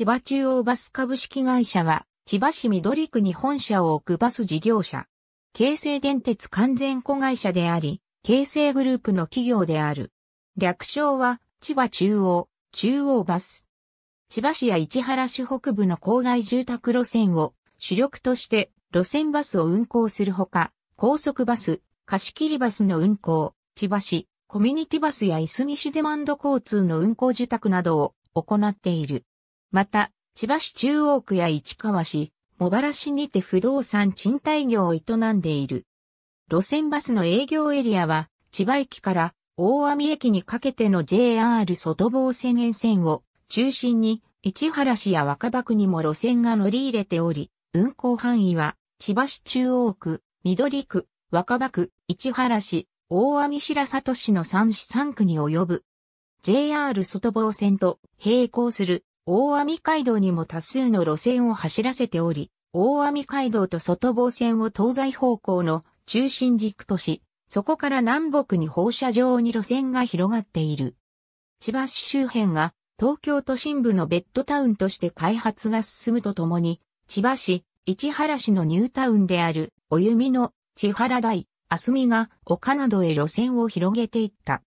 千葉中央バス株式会社は、千葉市緑区に本社を置くバス事業者。京成電鉄完全子会社であり、京成グループの企業である。略称は、千葉中央、中央バス。千葉市や市原市北部の郊外住宅路線を主力として路線バスを運行するほか、高速バス、貸切バスの運行、千葉市、コミュニティバスやいすみ市デマンド交通の運行受託などを行っている。また、千葉市中央区や市川市、茂原市にて不動産賃貸業を営んでいる。路線バスの営業エリアは、千葉駅から大網駅にかけての JR 外房線沿線を中心に、市原市や若葉区にも路線が乗り入れており、運行範囲は、千葉市中央区、緑区、若葉区、市原市、大網白里市の3市3区に及ぶ。JR 外房線と並行する大網街道にも多数の路線を走らせており、大網街道と外房線を東西方向の中心軸とし、そこから南北に放射状に路線が広がっている。千葉市周辺が東京都心部のベッドタウンとして開発が進むとともに、千葉市、市原市のニュータウンである、お弓の千原台、あすみが丘などへ路線を広げていった。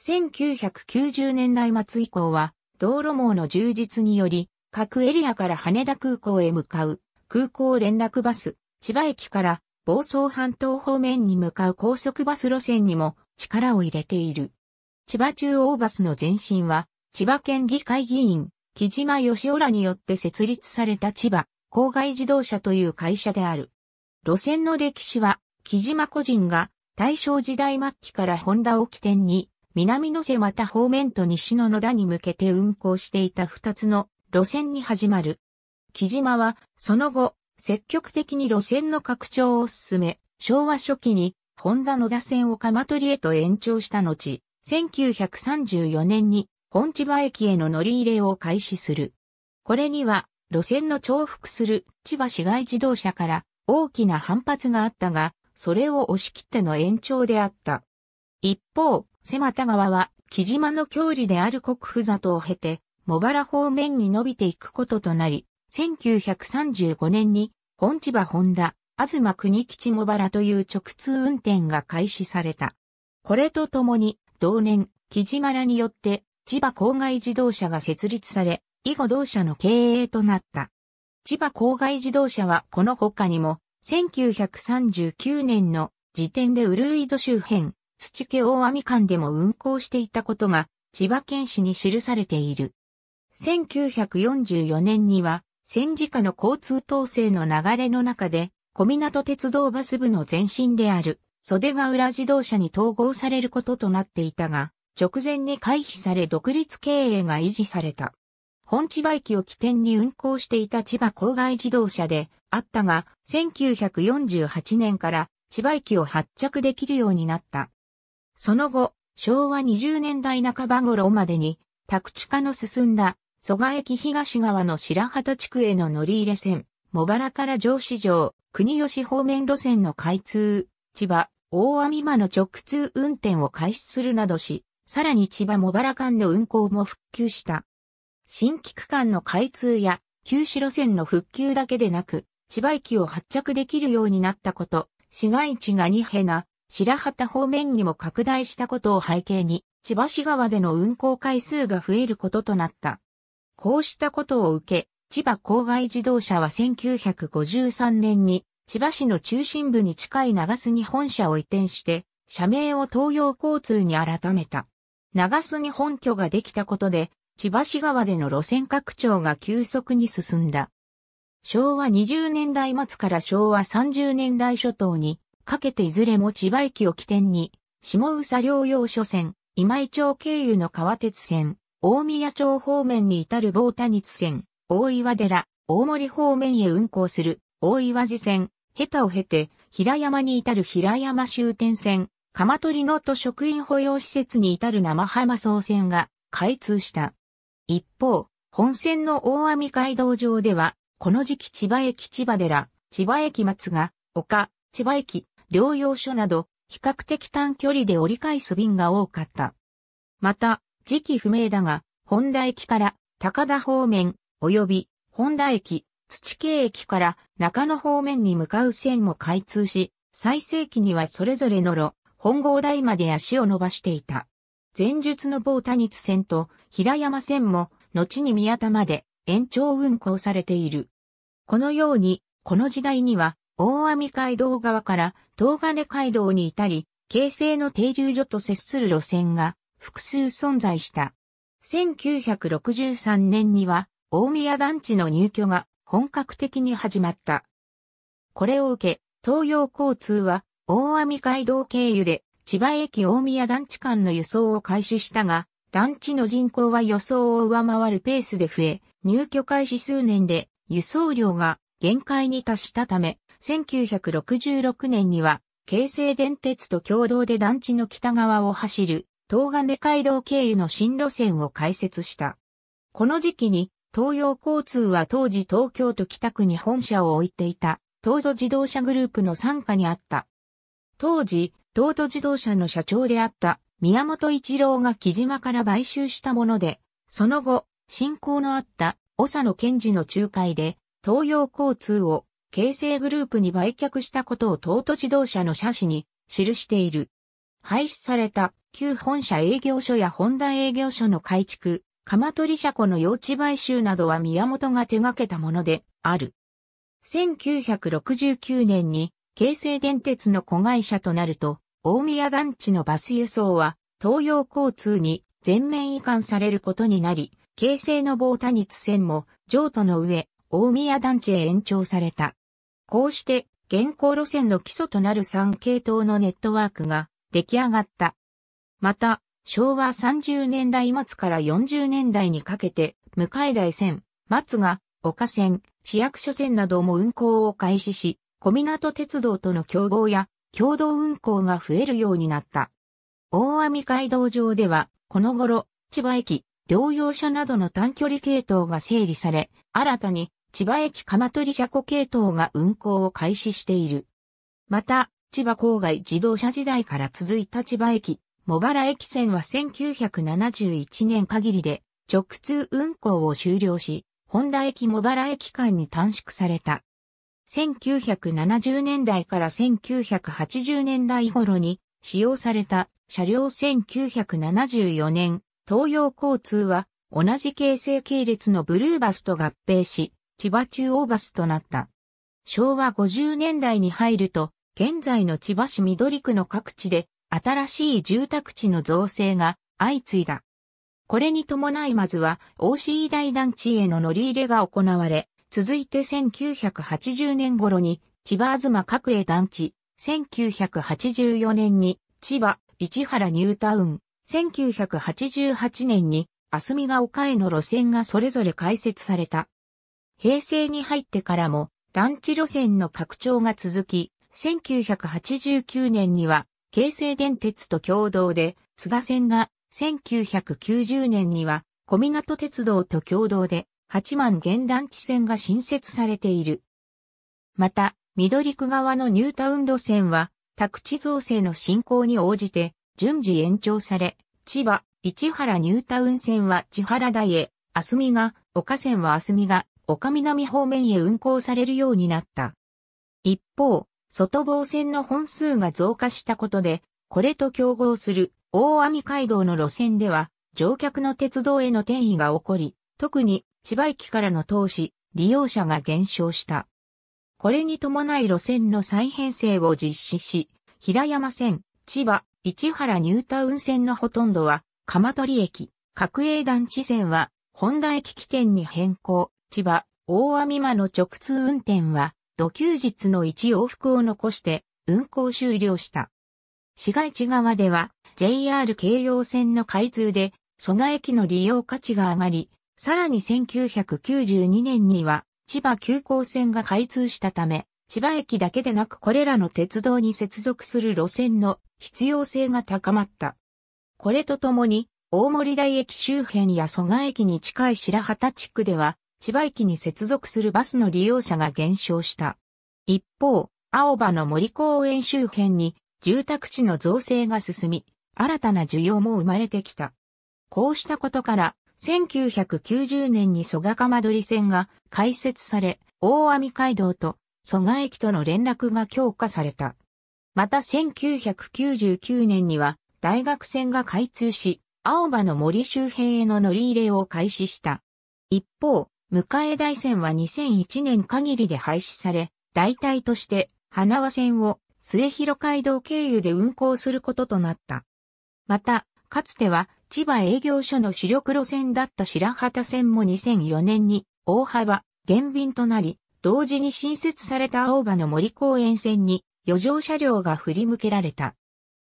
1990年代末以降は、道路網の充実により、各エリアから羽田空港へ向かう空港連絡バス、千葉駅から房総半島方面に向かう高速バス路線にも力を入れている。千葉中央バスの前身は、千葉県議会議員、木島義雄らによって設立された千葉郊外自動車という会社である。路線の歴史は、木島個人が大正時代末期からホンダを起点に南野瀬また方面と西の野田に向けて運行していた2つの路線に始まる。木島は、その後、積極的に路線の拡張を進め、昭和初期に、本田野田線を鎌取へと延長した後、1934年に本千葉駅への乗り入れを開始する。これには路線の重複する千葉市街自動車から大きな反発があったが、それを押し切っての延長であった。一方、狭田川は、木島の郷里である国府里を経て、茂原方面に伸びていくこととなり、1935年に、本千葉本田、東国吉茂原という直通運転が開始された。これとともに、同年、木島らによって、千葉郊外自動車が設立され、以後同社の経営となった。千葉郊外自動車はこの他にも、1939年の時点でウルイド周辺、土家大網間でも運行していたことが千葉県史に記されている。1944年には戦時下の交通統制の流れの中で小港鉄道バス部の前身である袖ヶ浦自動車に統合されることとなっていたが、直前に回避され独立経営が維持された。本千葉駅を起点に運行していた千葉郊外自動車であったが、1948年から千葉駅を発着できるようになった。その後、昭和20年代半ば頃までに、宅地化の進んだ、蘇我駅東側の白旗地区への乗り入れ線、茂原から上市場、国吉方面路線の開通、千葉、大網間の直通運転を開始するなどし、さらに千葉茂原間の運行も復旧した。新規区間の開通や、旧市路線の復旧だけでなく、千葉駅を発着できるようになったこと、市街地が二ヘな白旗方面にも拡大したことを背景に、千葉市側での運行回数が増えることとなった。こうしたことを受け、千葉郊外自動車は1953年に、千葉市の中心部に近い長洲に本社を移転して、社名を東洋交通に改めた。長洲に本拠ができたことで、千葉市側での路線拡張が急速に進んだ。昭和20年代末から昭和30年代初頭に、かけていずれも千葉駅を起点に、下宇佐両用所線、今井町経由の川鉄線、大宮町方面に至る某谷日線、大岩寺、大森方面へ運行する、大岩寺線、下手を経て、平山に至る平山終点線、鎌取の都職員保養施設に至る生浜総線が開通した。一方、本線の大網街道上では、この時期千葉駅千葉寺、千葉駅松が、丘、千葉駅、療養所など、比較的短距離で折り返す便が多かった。また、時期不明だが、本田駅から高田方面、及び本田駅、土系駅から中野方面に向かう線も開通し、最盛期にはそれぞれの路、本郷台まで足を伸ばしていた。前述の某谷津線と平山線も、後に宮田まで延長運行されている。このように、この時代には、大網街道側から東金街道に至り、京成の停留所と接する路線が複数存在した。1963年には大宮団地の入居が本格的に始まった。これを受け、東洋交通は大網街道経由で千葉駅大宮団地間の輸送を開始したが、団地の人口は予想を上回るペースで増え、入居開始数年で輸送量が限界に達したため、1966年には、京成電鉄と共同で団地の北側を走る、東金街道経由の新路線を開設した。この時期に、東洋交通は当時東京都北区に本社を置いていた、東都自動車グループの傘下にあった。当時、東都自動車の社長であった宮本一郎が木島から買収したもので、その後、信仰のあった長野賢治の仲介で、東洋交通を京成グループに売却したことを東都自動車の車種に記している。廃止された旧本社営業所や本田営業所の改築、鎌取車庫の用地買収などは宮本が手掛けたものである。1969年に京成電鉄の子会社となると、大宮団地のバス輸送は東洋交通に全面移管されることになり、京成の某多日線も譲渡の上、大宮団地へ延長された。こうして、現行路線の基礎となる3系統のネットワークが出来上がった。また、昭和30年代末から40年代にかけて、向台線、松が、岡線、市役所線なども運行を開始し、小港鉄道との競合や共同運行が増えるようになった。大網街道上では、この頃、千葉駅、療養者などの短距離系統が整理され、新たに千葉駅鎌取車庫系統が運行を開始している。また、千葉郊外自動車時代から続いた千葉駅、茂原駅線は1971年限りで直通運行を終了し、本田駅茂原駅間に短縮された。1970年代から1980年代頃に使用された車両1974年、東洋交通は同じ形成系列のブルーバスと合併し、千葉中央バスとなった。昭和50年代に入ると、現在の千葉市緑区の各地で新しい住宅地の造成が相次いだ。これに伴いまずは OC 大団地への乗り入れが行われ、続いて1980年頃に千葉東各栄団地、1984年に千葉市原ニュータウン、1988年に明日見が丘への路線がそれぞれ開設された。平成に入ってからも団地路線の拡張が続き、1989年には京成電鉄と共同で、菅線が1990年には小湊鉄道と共同で八幡原団地線が新設されている。また、緑区側のニュータウン路線は、宅地造成の進行に応じて、順次延長され、千葉、市原ニュータウン線は千原台へ、あすみが、岡線はあすみが、岡南方面へ運行されるようになった。一方、外房線の本数が増加したことで、これと競合する大網街道の路線では、乗客の鉄道への転移が起こり、特に千葉駅からの投資、利用者が減少した。これに伴い路線の再編成を実施し、平山線、千葉、市原ニュータウン線のほとんどは、鎌取駅、各営団地線は、本田駅起点に変更。千葉、大網間の直通運転は、土休日の一往復を残して運行終了した。市街地側では JR 京葉線の開通で蘇我駅の利用価値が上がり、さらに1992年には千葉急行線が開通したため、千葉駅だけでなくこれらの鉄道に接続する路線の必要性が高まった。これとともに、大森台駅周辺や蘇我駅に近い白旗地区では、千葉駅に接続するバスの利用者が減少した。一方、青葉の森公園周辺に住宅地の造成が進み、新たな需要も生まれてきた。こうしたことから、1990年に蘇我かまどり線が開設され、大網街道と蘇我駅との連絡が強化された。また1999年には大学線が開通し、青葉の森周辺への乗り入れを開始した。一方、迎え大線は2001年限りで廃止され、代替として、花輪線を末広街道経由で運行することとなった。また、かつては千葉営業所の主力路線だった白旗線も2004年に大幅減便となり、同時に新設された青葉の森公園線に余剰車両が振り向けられた。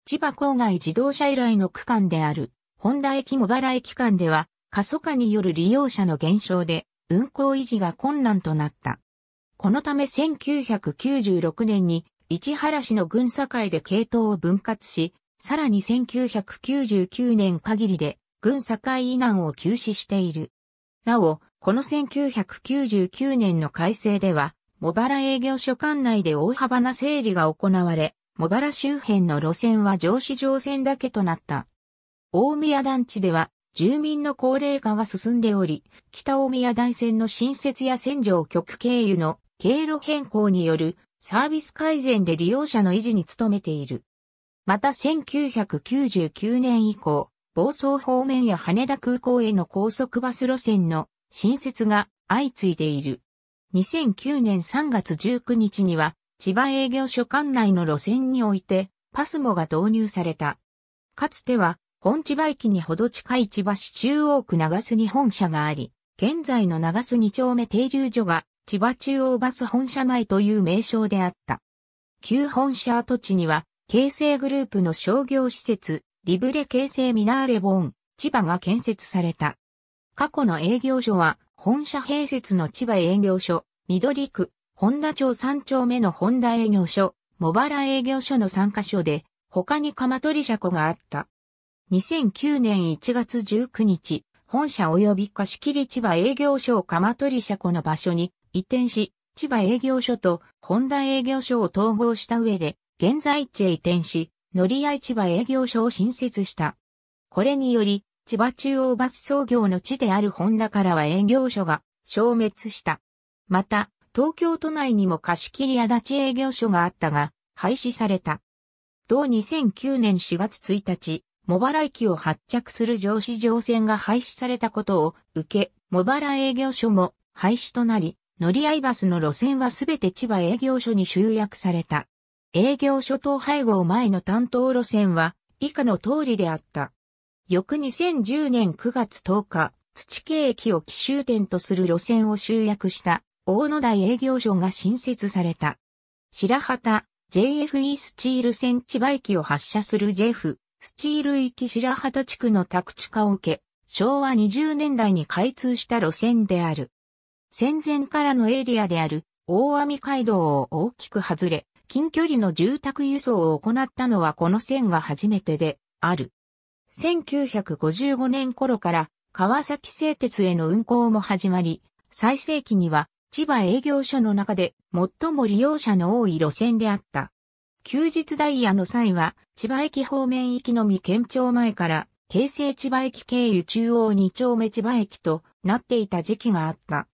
千葉郊外自動車以来の区間である、本田駅茂原駅間では過疎化による利用者の減少で運行維持が困難となった。このため1996年に市原市の軍境で系統を分割し、さらに1999年限りで軍境以南を休止している。なお、この1999年の改正では、茂原営業所管内で大幅な整理が行われ、茂原周辺の路線は上市乗線だけとなった。大宮団地では住民の高齢化が進んでおり、北大宮大線の新設や線上局経由の経路変更によるサービス改善で利用者の維持に努めている。また1999年以降、房総方面や羽田空港への高速バス路線の新設が相次いでいる。2009年3月19日には、千葉営業所管内の路線において、パスモが導入された。かつては、本千葉駅にほど近い千葉市中央区長洲に本社があり、現在の長洲2丁目停留所が千葉中央バス本社前という名称であった。旧本社跡地には、京成グループの商業施設、リブレ京成ミナーレボーン、千葉が建設された。過去の営業所は、本社併設の千葉営業所、緑区、本田町3丁目の本田営業所、茂原営業所の3カ所で、他に鎌取車庫があった。2009年1月19日、本社及び貸切千葉営業所を鎌取車庫の場所に移転し、千葉営業所と本田営業所を統合した上で、現在地へ移転し、乗り合い千葉営業所を新設した。これにより、千葉中央バス創業の地である本田からは営業所が消滅した。また、東京都内にも貸切足立営業所があったが、廃止された。同2009年4月1日、茂原駅を発着する上市乗船が廃止されたことを受け、茂原営業所も廃止となり、乗り合いバスの路線はすべて千葉営業所に集約された。営業所等配合前の担当路線は以下の通りであった。翌2010年9月10日、土系駅を奇襲点とする路線を集約した大野台営業所が新設された。白旗、JFE スチール線千葉駅を発車する JF スチール行き白旗地区の宅地化を受け、昭和20年代に開通した路線である。戦前からのエリアである大網街道を大きく外れ、近距離の住宅輸送を行ったのはこの線が初めてである。1955年頃から川崎製鉄への運行も始まり、最盛期には千葉営業所の中で最も利用者の多い路線であった。休日ダイヤの際は、千葉駅方面行きのみ県庁前から、京成千葉駅経由中央二丁目千葉駅となっていた時期があった。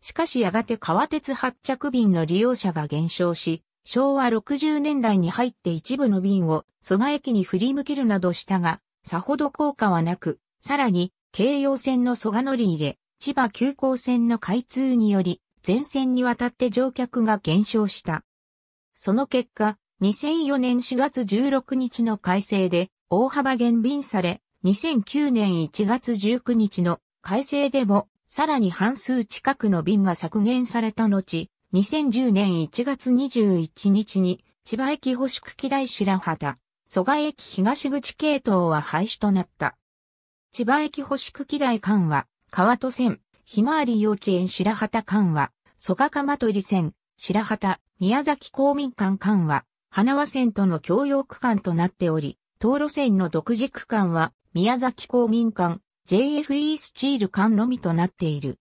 しかしやがて川鉄発着便の利用者が減少し、昭和60年代に入って一部の便を蘇我駅に振り向けるなどしたが、さほど効果はなく、さらに、京葉線の蘇我乗り入れ、千葉急行線の開通により、全線にわたって乗客が減少した。その結果、2004年4月16日の改正で大幅減便され、2009年1月19日の改正でもさらに半数近くの便が削減された後、2010年1月21日に千葉駅保宿機台白旗、蘇我駅東口系統は廃止となった。千葉駅保宿機台間は、川戸線、ひまわり幼稚園白旗間は、蘇我鎌取線、白旗、宮崎公民館間は、花輪線との共用区間となっており、道路線の独自区間は宮崎公民館、JFE スチール館のみとなっている。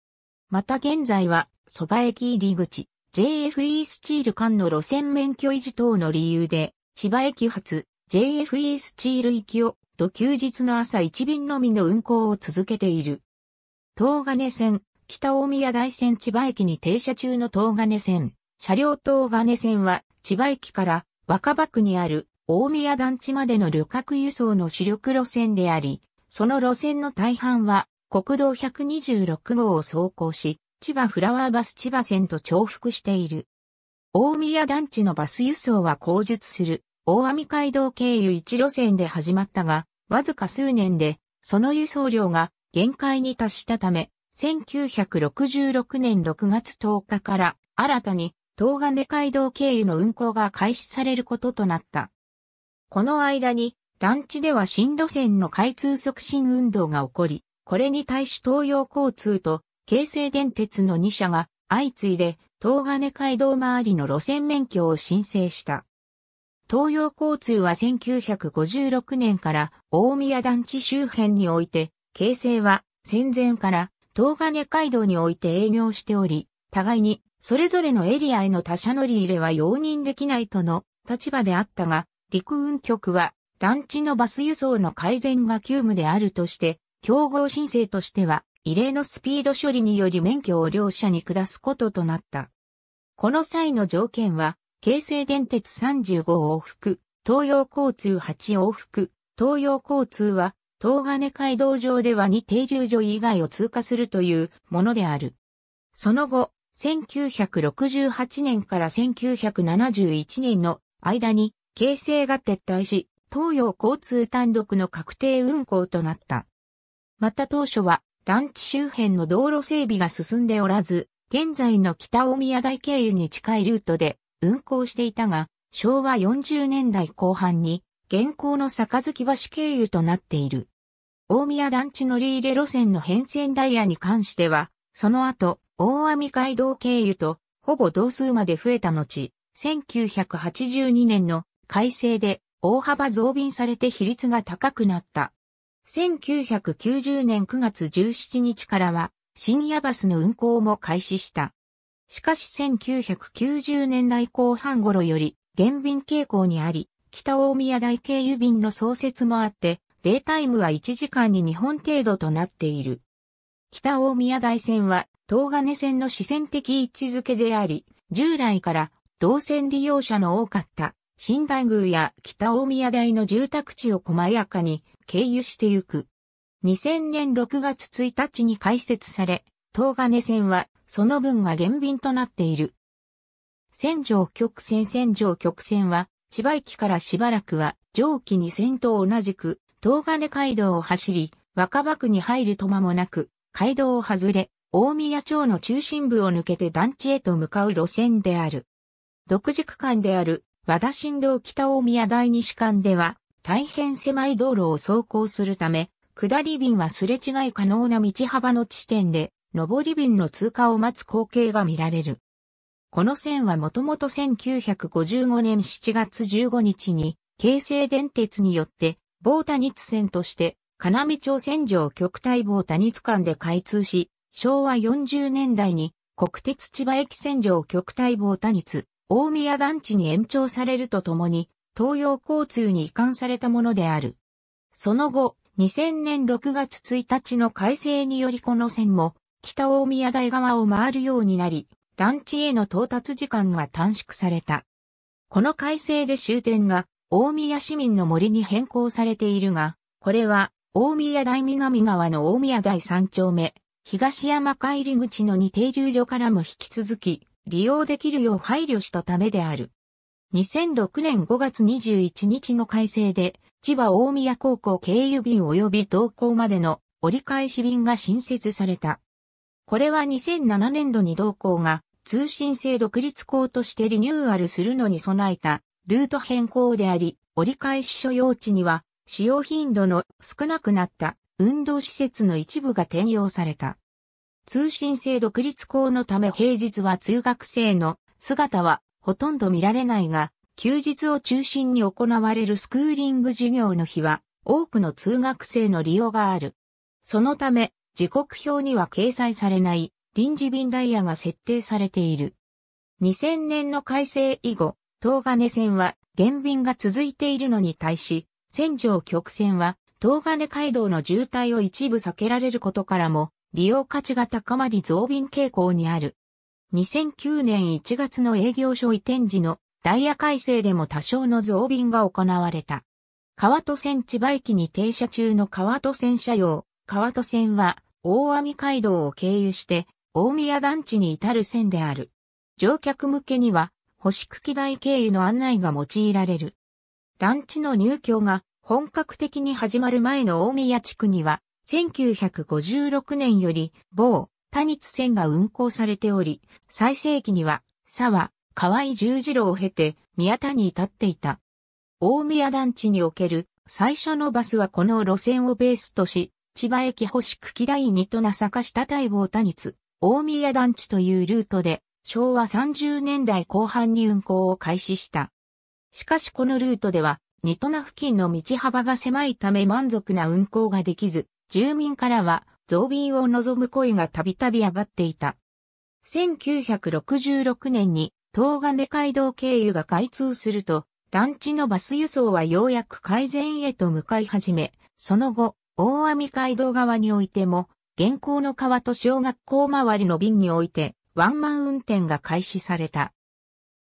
また現在は、蘇我駅入り口、JFE スチール間の路線免許維持等の理由で、千葉駅発、JFE スチール行きを、土休日の朝1便のみの運行を続けている。東金線、北大宮台線千葉駅に停車中の東金線、車両東金線は、千葉駅から若葉区にある大宮団地までの旅客輸送の主力路線であり、その路線の大半は国道126号を走行し、千葉フラワーバス千葉線と重複している。大宮団地のバス輸送は後述する大網街道経由1路線で始まったが、わずか数年でその輸送量が限界に達したため、1966年6月10日から新たに東金街道経由の運行が開始されることとなった。この間に、団地では新路線の開通促進運動が起こり、これに対し東洋交通と京成電鉄の2社が相次いで東金街道周りの路線免許を申請した。東洋交通は1956年から大宮団地周辺において、京成は戦前から東金街道において営業しており、互いにそれぞれのエリアへの他社乗り入れは容認できないとの立場であったが、陸運局は団地のバス輸送の改善が急務であるとして、競合申請としては異例のスピード処理により免許を両社に下すこととなった。この際の条件は、京成電鉄35往復、東洋交通8往復、東洋交通は、東金街道上では2停留所以外を通過するというものである。その後、1968年から1971年の間に、形成が撤退し、東洋交通単独の確定運行となった。また当初は、団地周辺の道路整備が進んでおらず、現在の北大宮台経由に近いルートで運行していたが、昭和40年代後半に、現行の坂橋経由となっている。大宮団地乗り入れ路線の変遷ダイヤに関しては、その後、大網街道経由とほぼ同数まで増えた後、1982年の改正で大幅増便されて比率が高くなった。1990年9月17日からは深夜バスの運行も開始した。しかし1990年代後半頃より減便傾向にあり、北大宮大経由便の創設もあって、データイムは1時間に2本程度となっている。北大宮台線は東金線の視線的位置づけであり、従来から動線利用者の多かった新大宮や北大宮台の住宅地を細やかに経由してゆく。2000年6月1日に開設され、東金線はその分が減便となっている。線上曲線線上曲線は、千葉駅からしばらくは上記に線と同じく東金街道を走り、若葉区に入ると間もなく、街道を外れ、大宮町の中心部を抜けて団地へと向かう路線である。独自区間である和田新道北大宮第西間では大変狭い道路を走行するため、下り便はすれ違い可能な道幅の地点で、上り便の通過を待つ光景が見られる。この線はもともと1955年7月15日に、京成電鉄によって、棒谷津線として、金見町線上極大棒谷津間で開通し、昭和40年代に国鉄千葉駅線上極大棒多日、大宮団地に延長されるとともに、東洋交通に移管されたものである。その後、2000年6月1日の改正によりこの線も、北大宮台側を回るようになり、団地への到達時間が短縮された。この改正で終点が大宮市民の森に変更されているが、これは大宮台南側の大宮台3丁目、東山帰り口の二停留所からも引き続き利用できるよう配慮したためである。2006年5月21日の改正で、千葉大宮高校経由便及び同校までの折り返し便が新設された。これは2007年度に同校が通信制独立校としてリニューアルするのに備えたルート変更であり、折り返し所要地には使用頻度の少なくなった運動施設の一部が転用された。通信制独立校のため平日は通学生の姿はほとんど見られないが、休日を中心に行われるスクーリング授業の日は多くの通学生の利用がある。そのため、時刻表には掲載されない臨時便ダイヤが設定されている。2000年の改正以後、東金線は減便が続いているのに対し、線上曲線は東金街道の渋滞を一部避けられることからも、利用価値が高まり増便傾向にある。2009年1月の営業所移転時のダイヤ改正でも多少の増便が行われた。川戸線千葉駅に停車中の川戸線車両、川戸線は大網街道を経由して大宮団地に至る線である。乗客向けには星茎台経由の案内が用いられる。団地の入居が本格的に始まる前の大宮地区には、1956年より某多日線が運行されており、最盛期には沢、河合十字路を経て宮田に至っていた。大宮団地における最初のバスはこの路線をベースとし、千葉駅星久木第二と名坂下大坊多日、大宮団地というルートで昭和30年代後半に運行を開始した。しかしこのルートではニトナ付近の道幅が狭いため満足な運行ができず、住民からは増便を望む声がたびたび上がっていた。1966年に東金街道経由が開通すると、団地のバス輸送はようやく改善へと向かい始め、その後、大網街道側においても、現行の川と小学校周りの便において、ワンマン運転が開始された。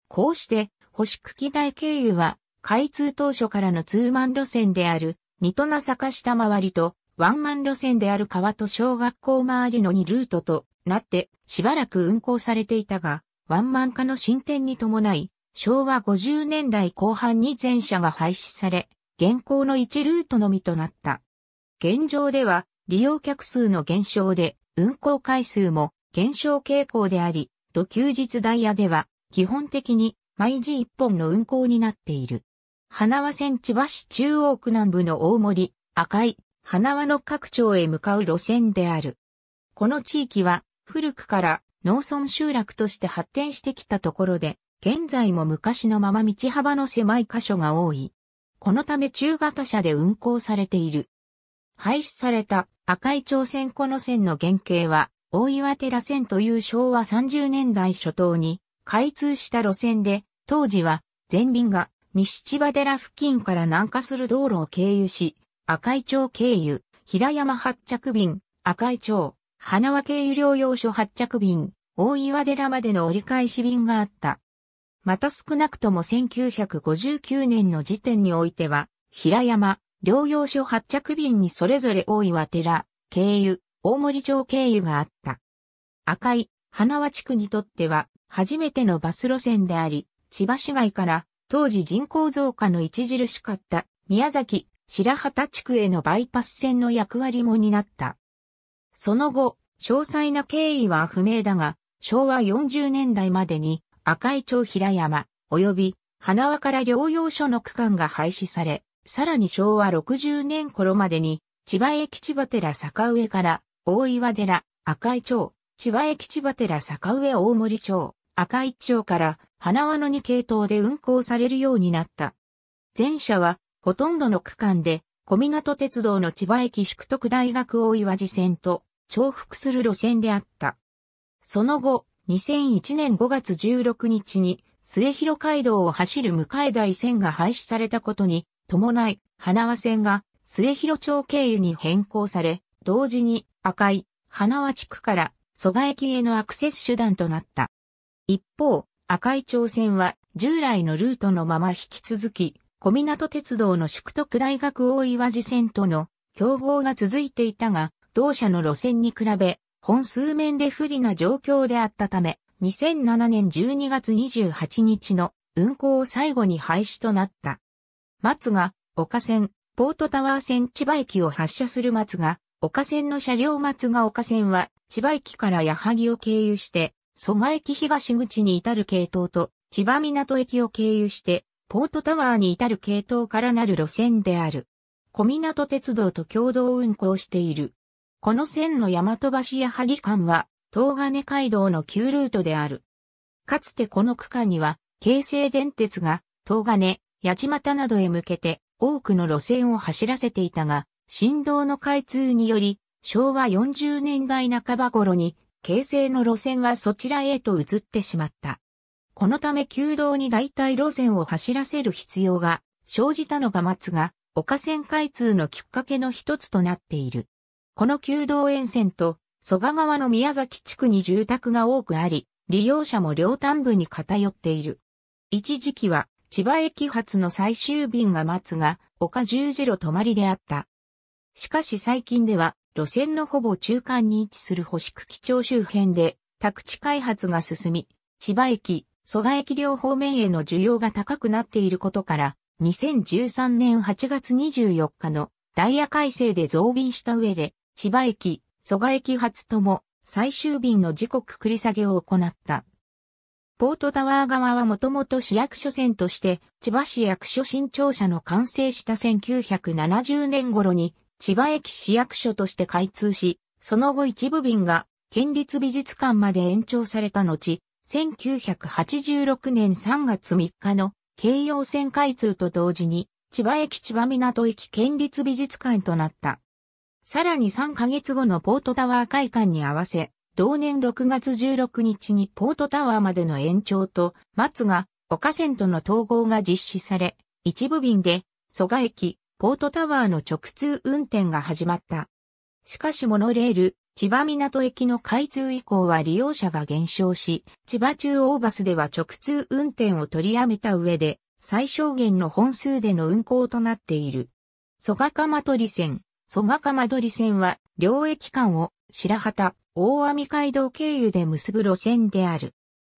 こうして、星茎台経由は、開通当初からのツーマン路線である、ニトナ坂下周りと、ワンマン路線である川と小学校周りの2ルートとなって、しばらく運行されていたが、ワンマン化の進展に伴い、昭和50年代後半に全車が廃止され、現行の1ルートのみとなった。現状では、利用客数の減少で、運行回数も減少傾向であり、土休日ダイヤでは、基本的に毎時1本の運行になっている。花輪線千葉市中央区南部の大森、赤い、花輪の各町へ向かう路線である。この地域は、古くから農村集落として発展してきたところで、現在も昔のまま道幅の狭い箇所が多い。このため中型車で運行されている。廃止された赤い朝鮮この線の原型は、大岩寺線という昭和30年代初頭に開通した路線で、当時は全便が西千葉寺付近から南下する道路を経由し、赤井町経由、平山発着便、赤井町、花輪経由療養所発着便、大岩寺までの折り返し便があった。また少なくとも1959年の時点においては、平山、療養所発着便にそれぞれ大岩寺、経由、大森町経由があった。赤井、花輪地区にとっては、初めてのバス路線であり、千葉市街から当時人口増加の著しかった宮崎、白旗地区へのバイパス線の役割も担った。その後、詳細な経緯は不明だが、昭和40年代までに赤井町平山及び花輪から療養所の区間が廃止され、さらに昭和60年頃までに千葉駅千葉寺坂上から大岩寺赤井町、千葉駅千葉寺坂上大森町、赤井町から花輪の2系統で運行されるようになった。前者は、ほとんどの区間で、小湊鉄道の千葉駅宿徳大学大岩寺線と重複する路線であった。その後、2001年5月16日に、末広街道を走る向台線が廃止されたことに伴い、花輪線が末広町経由に変更され、同時に赤い花輪地区から蘇我駅へのアクセス手段となった。一方、赤い朝鮮は従来のルートのまま引き続き、小湊鉄道の宿徳大学大岩寺線との競合が続いていたが、同社の路線に比べ、本数面で不利な状況であったため、2007年12月28日の運行を最後に廃止となった。松が、岡線、ポートタワー線千葉駅を発車する松が、岡線の車両松が岡線は、千葉駅から矢作を経由して、蘇我駅東口に至る系統と、千葉港駅を経由して、ポートタワーに至る系統からなる路線である。小港鉄道と共同運行している。この線の大和橋や萩間は、東金街道の旧ルートである。かつてこの区間には、京成電鉄が、東金、八街などへ向けて、多くの路線を走らせていたが、振動の開通により、昭和40年代半ば頃に形成の路線はそちらへと移ってしまった。このため旧道に代替路線を走らせる必要が生じたのが松が、岡線開通のきっかけの一つとなっている。この旧道沿線と、蘇我川の宮崎地区に住宅が多くあり、利用者も両端部に偏っている。一時期は、千葉駅発の最終便が松が、岡十字路止まりであった。しかし最近では、路線のほぼ中間に位置する星区基町周辺で宅地開発が進み、千葉駅、蘇我駅両方面への需要が高くなっていることから、2013年8月24日のダイヤ改正で増便した上で、千葉駅、蘇我駅発とも最終便の時刻繰り下げを行った。ポートタワー側はもともと市役所線として、千葉市役所新庁舎の完成した1970年頃に千葉駅市役所として開通し、その後一部便が県立美術館まで延長された後、1986年3月3日の京葉線開通と同時に、千葉駅千葉港駅県立美術館となった。さらに3ヶ月後のポートタワー会館に合わせ、同年6月16日にポートタワーまでの延長と、松が、岡線との統合が実施され、一部便で、蘇我駅、ポートタワーの直通運転が始まった。しかしモノレール、千葉港駅の開通以降は利用者が減少し、千葉中央バスでは直通運転を取りやめた上で、最小限の本数での運行となっている。蘇我鎌取線、蘇我鎌取線は、両駅間を白旗、大網街道経由で結ぶ路線である。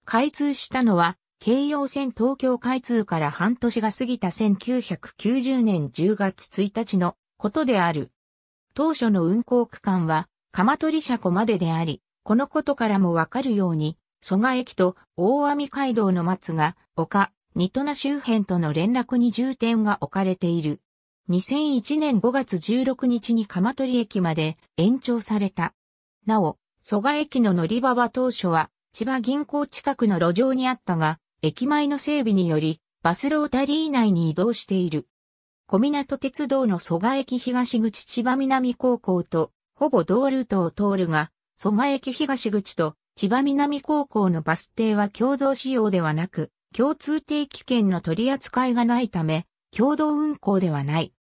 開通したのは、京葉線東京開通から半年が過ぎた1990年10月1日のことである。当初の運行区間は、鎌取車庫までであり、このことからもわかるように、蘇我駅と大網街道の松が、丘、ニトナ周辺との連絡に重点が置かれている。2001年5月16日に鎌取駅まで延長された。なお、蘇我駅の乗り場は当初は千葉銀行近くの路上にあったが、駅前の整備により、バスロータリー内に移動している。小湊鉄道の蘇我駅東口千葉南高校と、ほぼ同ルートを通るが、蘇我駅東口と千葉南高校のバス停は共同使用ではなく、共通定期券の取り扱いがないため、共同運行ではない。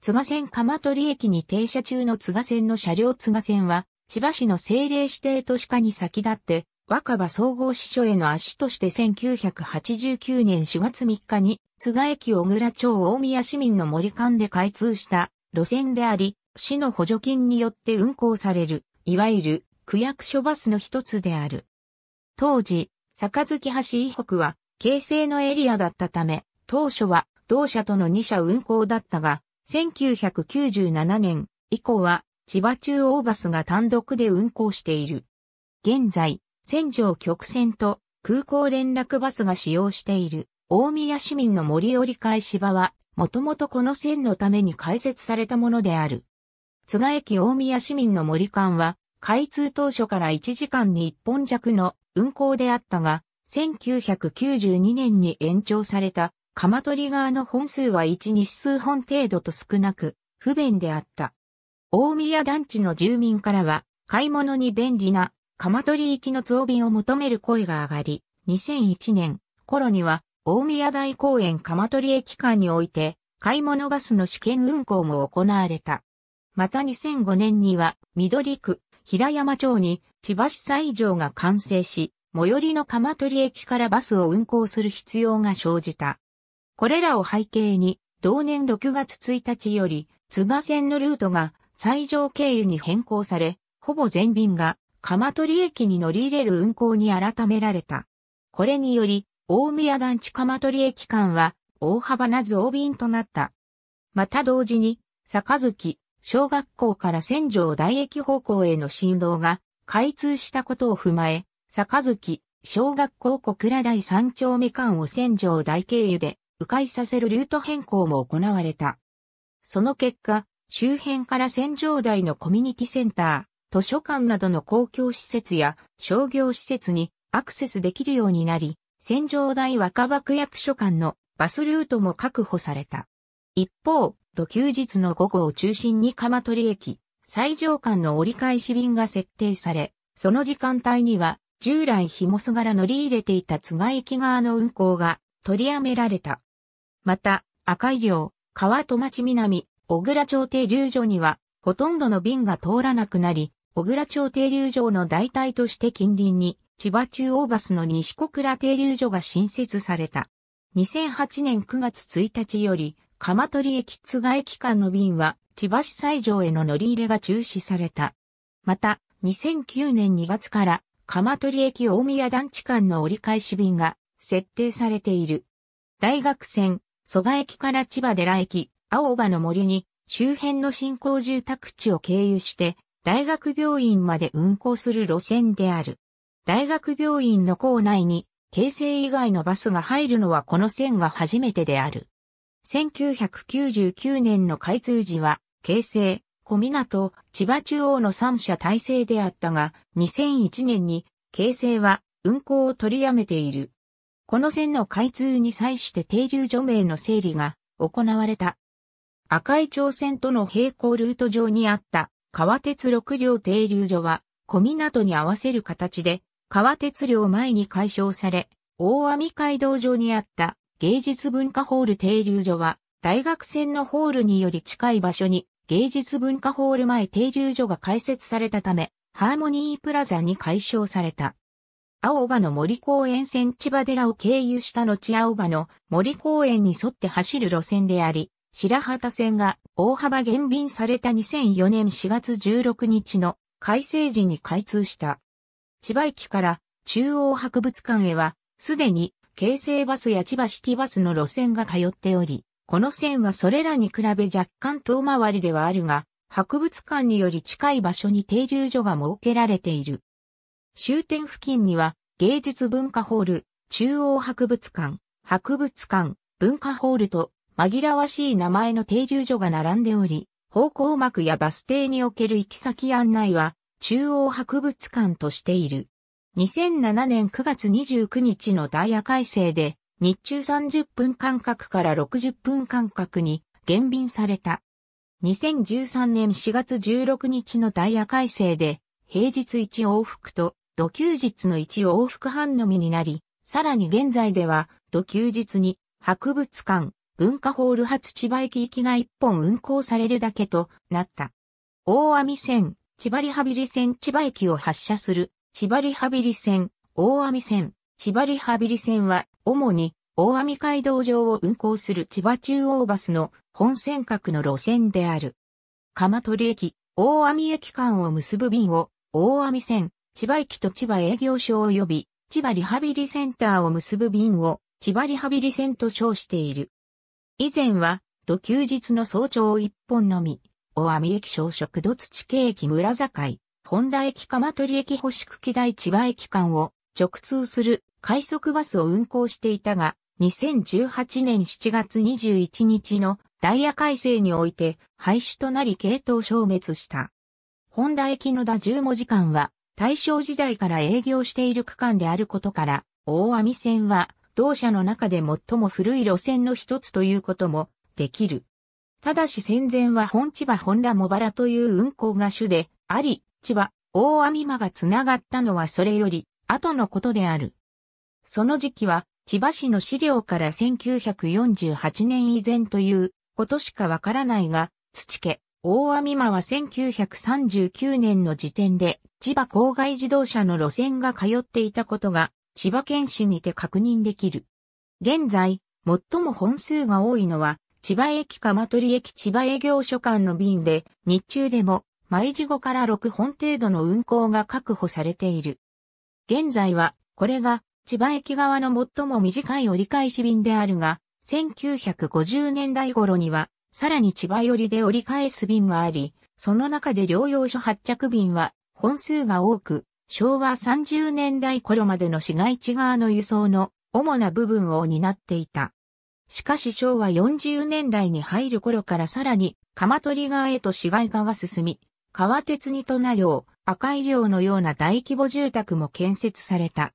津賀線鎌取駅に停車中の津賀線の車両津賀線は、千葉市の政令指定都市化に先立って、若葉総合支所への足として1989年4月3日に、津賀駅小倉町大宮市民の森間で開通した路線であり、市の補助金によって運行される、いわゆる区役所バスの一つである。当時、坂月橋以北は、京成のエリアだったため、当初は同社との2社運行だったが、1997年以降は千葉中央バスが単独で運行している。現在、戦場曲線と空港連絡バスが使用している大宮市民の森折り返し場は、もともとこの線のために開設されたものである。津賀駅大宮市民の森間は、開通当初から1時間に1本弱の運行であったが、1992年に延長された、鎌取側の本数は1日数本程度と少なく、不便であった。大宮団地の住民からは、買い物に便利な鎌取行きの増便を求める声が上がり、2001年頃には大宮台公園鎌取駅間において買い物バスの試験運行も行われた。また2005年には緑区平山町に千葉市西条が完成し、最寄りの鎌取駅からバスを運行する必要が生じた。これらを背景に、同年6月1日より、津賀線のルートが西条経由に変更され、ほぼ全便が鎌取駅に乗り入れる運行に改められた。これにより、大宮団地鎌取駅間は大幅な増便となった。また同時に、坂月、小学校から千条大駅方向への振動が開通したことを踏まえ、坂月、小学校小倉台三丁目間を千条大経由で迂回させるルート変更も行われた。その結果、周辺から千条台のコミュニティセンター、図書館などの公共施設や商業施設にアクセスできるようになり、戦場大若葉区役所間のバスルートも確保された。一方、土休日の午後を中心に鎌取駅、最上間の折り返し便が設定され、その時間帯には、従来ひもすがら乗り入れていた津賀駅側の運行が取りやめられた。また、赤井寮、川戸町南、小倉町停留所には、ほとんどの便が通らなくなり、小倉町停留場の代替として近隣に、千葉中央バスの西小倉停留所が新設された。2008年9月1日より、鎌取駅津賀駅間の便は、千葉市西条への乗り入れが中止された。また、2009年2月から、鎌取駅大宮団地間の折り返し便が、設定されている。大学線、蘇我駅から千葉寺駅、青葉の森に、周辺の新興住宅地を経由して、大学病院まで運行する路線である。大学病院の構内に、京成以外のバスが入るのはこの線が初めてである。1999年の開通時は、京成、小港、千葉中央の3社体制であったが、2001年に、京成は運行を取りやめている。この線の開通に際して停留除名の整理が行われた。赤い朝鮮との並行ルート上にあった川鉄六両停留所は、小港に合わせる形で、川鉄両前に解消され、大網街道上にあった芸術文化ホール停留所は、大学線のホールにより近い場所に芸術文化ホール前停留所が開設されたため、ハーモニープラザに解消された。青葉の森公園線千葉寺を経由した後青葉の森公園に沿って走る路線であり、白旗線が大幅減便された2004年4月16日の改正時に開通した。千葉駅から中央博物館へは、すでに京成バスや千葉シティバスの路線が通っており、この線はそれらに比べ若干遠回りではあるが、博物館により近い場所に停留所が設けられている。終点付近には芸術文化ホール、中央博物館、博物館、文化ホールと紛らわしい名前の停留所が並んでおり、方向幕やバス停における行き先案内は、中央博物館としている。2007年9月29日のダイヤ改正で、日中30分間隔から60分間隔に減便された。2013年4月16日のダイヤ改正で、平日1往復と土休日の1往復半のみになり、さらに現在では土休日に博物館、文化ホール発千葉駅行きが一本運行されるだけとなった。大網線、千葉リハビリ線千葉駅を発車する、千葉リハビリ線、大網線、千葉リハビリ線は、主に、大網街道上を運行する千葉中央バスの本線角の路線である。鎌取駅、大網駅間を結ぶ便を、大網線、千葉駅と千葉営業所及び、千葉リハビリセンターを結ぶ便を、千葉リハビリ線と称している。以前は、土休日の早朝一本のみ、大網駅小食土土地駅村境、本田駅鎌取駅星喜台千葉駅間を直通する快速バスを運行していたが、2018年7月21日のダイヤ改正において廃止となり系統消滅した。本田駅の打十文字間は大正時代から営業している区間であることから、大網線は同社の中で最も古い路線の一つということもできる。ただし戦前は本千葉本田茂原という運行が主であり、千葉、大網間が繋がったのはそれより後のことである。その時期は千葉市の資料から1948年以前ということしかわからないが、土家、大網間は1939年の時点で千葉郊外自動車の路線が通っていたことが千葉県市にて確認できる。現在、最も本数が多いのは、千葉駅とり駅千葉営業所間の便で、日中でも、毎時5から6本程度の運行が確保されている。現在は、これが、千葉駅側の最も短い折り返し便であるが、1950年代頃には、さらに千葉寄りで折り返す便があり、その中で療養所発着便は本数が多く、昭和30年代頃までの市街地側の輸送の主な部分を担っていた。しかし昭和40年代に入る頃からさらに、鎌取側へと市街化が進み、川鉄にとな領、赤い領のような大規模住宅も建設された。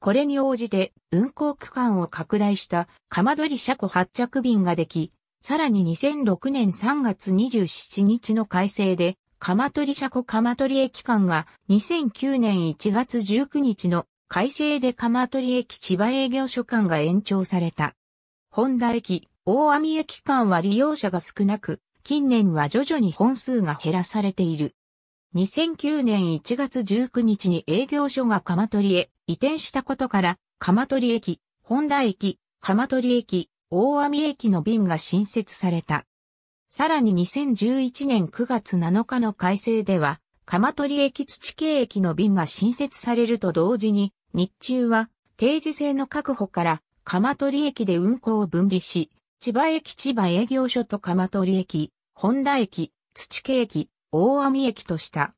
これに応じて運行区間を拡大した鎌取車庫発着便ができ、さらに2006年3月27日の改正で鎌取車庫鎌取駅間が2009年1月19日の改正で鎌取駅千葉営業所間が延長された。本田駅、大網駅間は利用者が少なく、近年は徐々に本数が減らされている。2009年1月19日に営業所が鎌取へ移転したことから、鎌取駅、本田駅、鎌取駅、大網駅の便が新設された。さらに2011年9月7日の改正では、鎌取駅土系駅の便が新設されると同時に、日中は定時制の確保から鎌取駅で運行を分離し、千葉駅千葉営業所と鎌取駅、本田駅、土系駅、大網駅とした。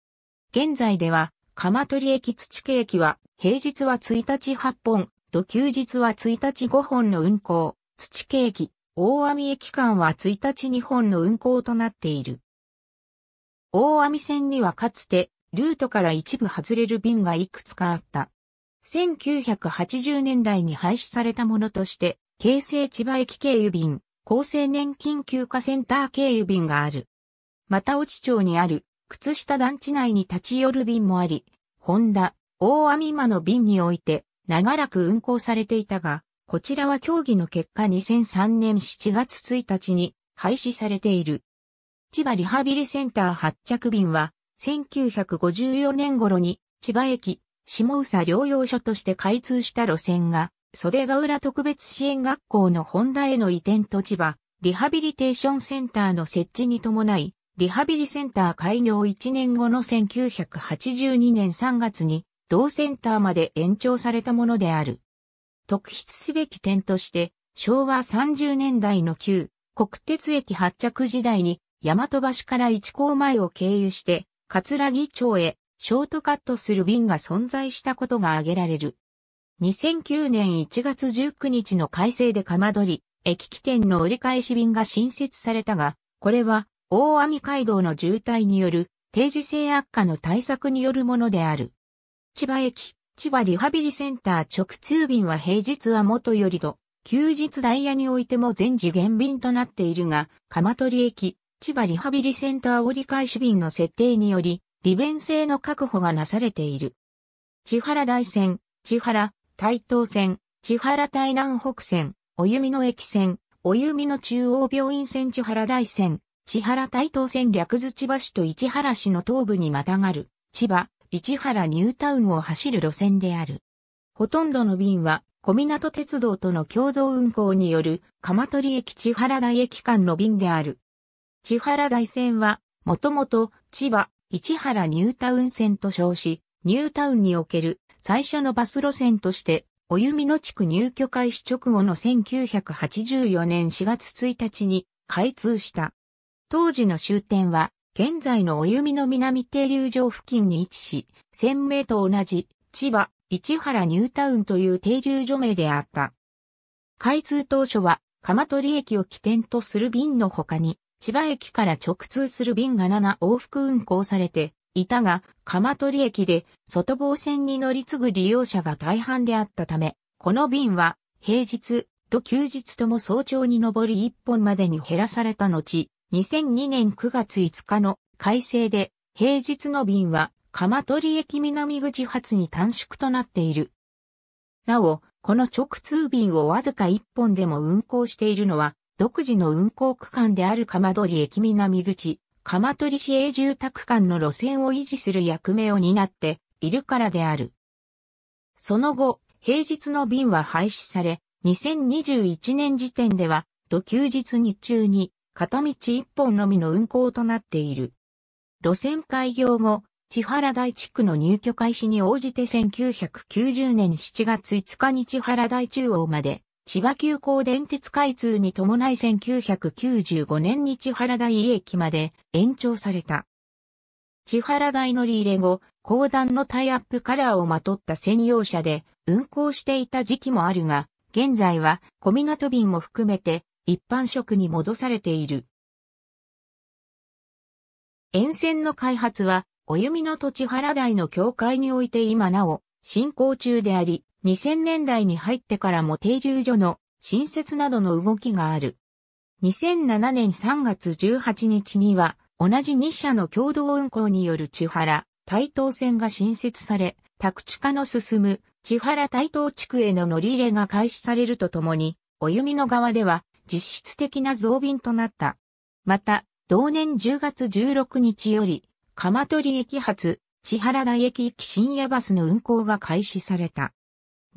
現在では、鎌取駅土系駅は、平日は1日8本、土休日は1日5本の運行、土系駅、大網駅間は1日2本の運行となっている。大網線にはかつて、ルートから一部外れる便がいくつかあった。1980年代に廃止されたものとして、京成千葉駅経由便、厚生年金休暇センター経由便がある。また、落ち町にある、靴下団地内に立ち寄る便もあり、ホンダ、大網間の便において、長らく運行されていたが、こちらは協議の結果2003年7月1日に廃止されている。千葉リハビリセンター発着便は、1954年頃に千葉駅、下宇佐療養所として開通した路線が、袖ヶ浦特別支援学校の本田への移転と千葉、リハビリテーションセンターの設置に伴い、リハビリセンター開業1年後の1982年3月に、同センターまで延長されたものである。特筆すべき点として、昭和30年代の旧国鉄駅発着時代に、大和橋から一校前を経由して、桂木町へショートカットする便が存在したことが挙げられる。2009年1月19日の改正でかまどり、駅起点の折り返し便が新設されたが、これは大網街道の渋滞による定時性悪化の対策によるものである。千葉駅、千葉リハビリセンター直通便は平日はもとよりと、休日ダイヤにおいても全時減便となっているが、鎌取駅、千葉リハビリセンター折り返し便の設定により、利便性の確保がなされている。千原大線、千原、台東線、千原台南北線、お弓の駅線、お弓の中央病院線千原大線、千原台東線略図千葉市と市原市の東部にまたがる、千葉、市原ニュータウンを走る路線である。ほとんどの便は、小湊鉄道との共同運行による、鎌取駅千原台駅間の便である。千原台線は、もともと、千葉、市原ニュータウン線と称し、ニュータウンにおける最初のバス路線として、お弓の地区入居開始直後の1984年4月1日に開通した。当時の終点は現在のお弓の南停留場付近に位置し、千名と同じ、千葉、市原ニュータウンという停留所名であった。開通当初は、鎌取駅を起点とする便の他に、千葉駅から直通する便が7往復運行されていたが、鎌取駅で外房線に乗り継ぐ利用者が大半であったため、この便は平日と休日とも早朝に上り1本までに減らされた後、2002年9月5日の改正で、平日の便は、鎌取駅南口発に短縮となっている。なお、この直通便をわずか1本でも運行しているのは、独自の運行区間である鎌取駅南口、鎌取市営住宅間の路線を維持する役目を担っているからである。その後、平日の便は廃止され、2021年時点では、土休日日中に片道一本のみの運行となっている。路線開業後、千原台地区の入居開始に応じて1990年7月5日に千原台中央まで、千葉急行電鉄開通に伴い1995年に千原台駅まで延長された。千原台乗り入れ後、後段のタイアップカラーをまとった専用車で運行していた時期もあるが、現在は小港便も含めて一般職に戻されている。沿線の開発は、お弓の土地原台の境界において今なお進行中であり、2000年代に入ってからも停留所の新設などの動きがある。2007年3月18日には、同じ日社の共同運行による千原、台東線が新設され、宅地化の進む千原台東地区への乗り入れが開始されるとともに、お弓の側では、実質的な増便となった。また、同年10月16日より、鎌取駅発、千原台駅行き深夜バスの運行が開始された。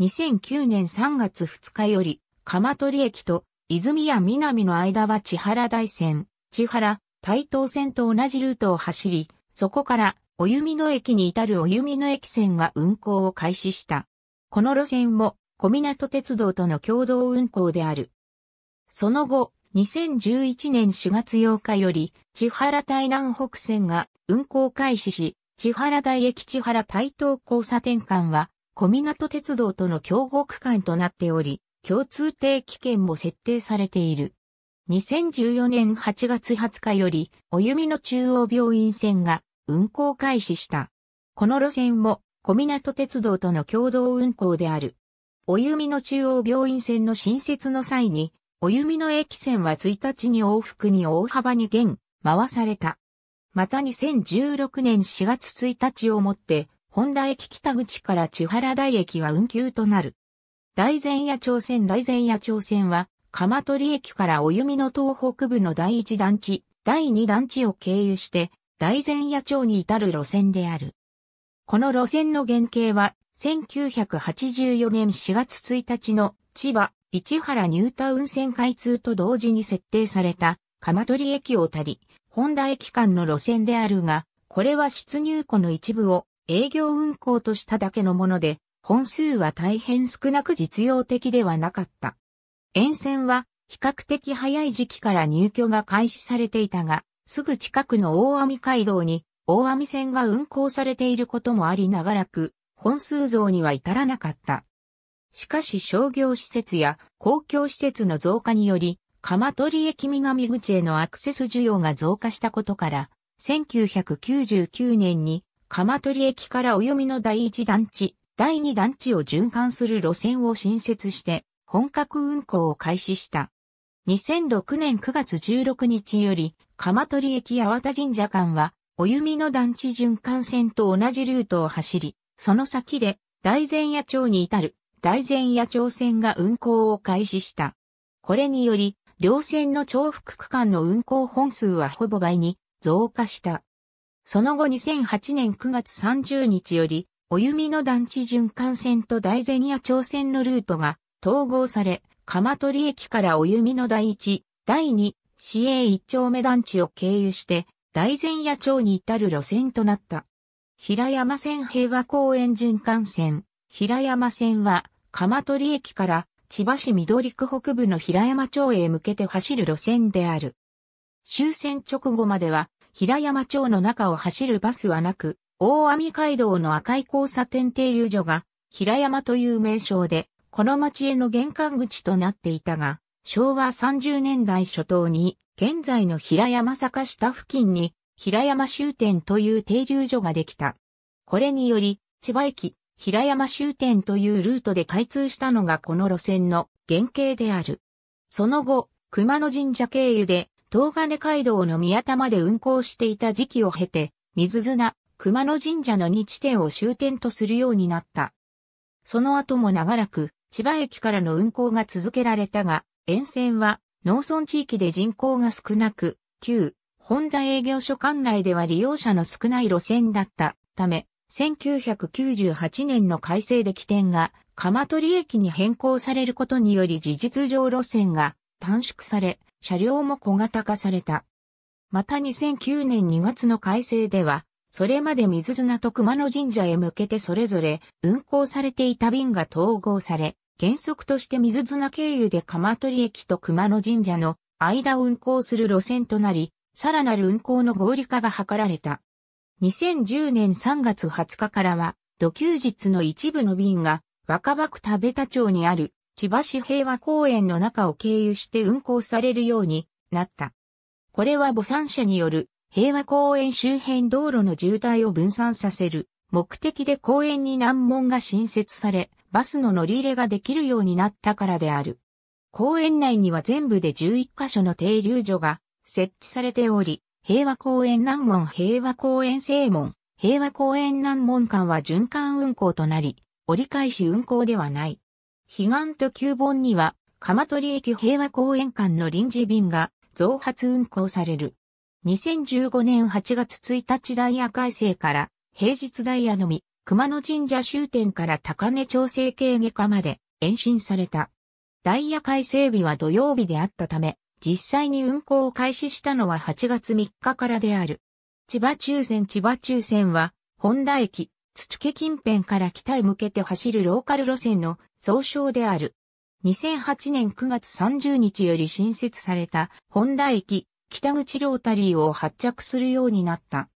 2009年3月2日より、鎌取駅と泉谷南の間は千原台線、千原、台東線と同じルートを走り、そこからお弓の駅に至るお弓の駅線が運行を開始した。この路線も小湊鉄道との共同運行である。その後、2011年4月8日より、千原台南北線が運行開始し、千原台駅千原台東交差点間は、小港鉄道との競合区間となっており、共通定期券も設定されている。2014年8月20日より、お弓の中央病院線が運行開始した。この路線も、小港鉄道との共同運行である。お弓の中央病院線の新設の際に、お弓の駅線は1日に往復に大幅に減、回された。また2016年4月1日をもって、本田駅北口から千原台駅は運休となる。大前野町線大前野町線は、鎌取駅からお弓の東北部の第1団地、第2団地を経由して、大前野町に至る路線である。この路線の原型は、1984年4月1日の千葉、市原ニュータウン線開通と同時に設定された、鎌取駅をたり、本田駅間の路線であるが、これは出入庫の一部を営業運行としただけのもので、本数は大変少なく実用的ではなかった。沿線は比較的早い時期から入居が開始されていたが、すぐ近くの大網街道に大網線が運行されていることもあり長らく、本数増には至らなかった。しかし商業施設や公共施設の増加により、鎌取駅南口へのアクセス需要が増加したことから、1999年に鎌取駅からお読みの第1団地、第2団地を循環する路線を新設して、本格運行を開始した。2006年9月16日より、鎌取駅八幡神社間は、お弓の団地循環線と同じルートを走り、その先で、大前野町に至る大前夜町線が運行を開始した。これにより、両線の重複区間の運行本数はほぼ倍に増加した。その後2008年9月30日より、お弓の団地循環線と大前夜町線のルートが統合され、鎌取駅からお弓の第一、第二、市営一丁目団地を経由して、大前夜町に至る路線となった。平山線平和公園循環線。平山線は鎌取駅から千葉市緑区北部の平山町へ向けて走る路線である。終戦直後までは平山町の中を走るバスはなく、大網街道の赤い交差点停留所が平山という名称で、この町への玄関口となっていたが、昭和30年代初頭に、現在の平山坂下付近に、平山終点という停留所ができた。これにより、千葉駅、平山終点というルートで開通したのがこの路線の原型である。その後、熊野神社経由で、東金街道の宮田まで運行していた時期を経て、水綱、熊野神社の2地点を終点とするようになった。その後も長らく、千葉駅からの運行が続けられたが、沿線は農村地域で人口が少なく、旧、ホンダ営業所管内では利用者の少ない路線だったため、1998年の改正で起点が、鎌取駅に変更されることにより事実上路線が短縮され、車両も小型化された。また2009年2月の改正では、それまで水綱と熊野神社へ向けてそれぞれ運行されていた便が統合され、原則として水綱経由で鎌取駅と熊野神社の間を運行する路線となり、さらなる運行の合理化が図られた。2010年3月20日からは、土休日の一部の便が、若葉区田部田町にある、千葉市平和公園の中を経由して運行されるようになった。これは母産者による平和公園周辺道路の渋滞を分散させる目的で公園に難問が新設され、バスの乗り入れができるようになったからである。公園内には全部で11カ所の停留所が設置されており、平和公園南門平和公園正門、平和公園南門間は循環運行となり、折り返し運行ではない。悲願と旧本には、鎌取駅平和公園間の臨時便が増発運行される。2015年8月1日ダイヤ改正から平日ダイヤのみ、熊野神社終点から高根調整系外科まで延伸された。ダイヤ改正日は土曜日であったため、実際に運行を開始したのは8月3日からである。千葉中線千葉中線は、本田駅、土家近辺から北へ向けて走るローカル路線の総称である。2008年9月30日より新設された本田駅、北口ロータリーを発着するようになった。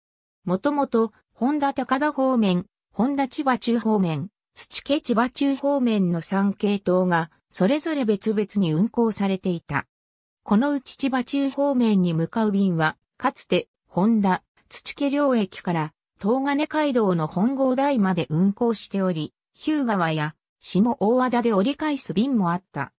もともと、本田高田方面、本田千葉中方面、土家千葉中方面の3系統が、それぞれ別々に運行されていた。このうち千葉中方面に向かう便は、かつて、ホンダ、土家両駅から、東金街道の本郷台まで運行しており、日向川や下大和田で折り返す便もあった。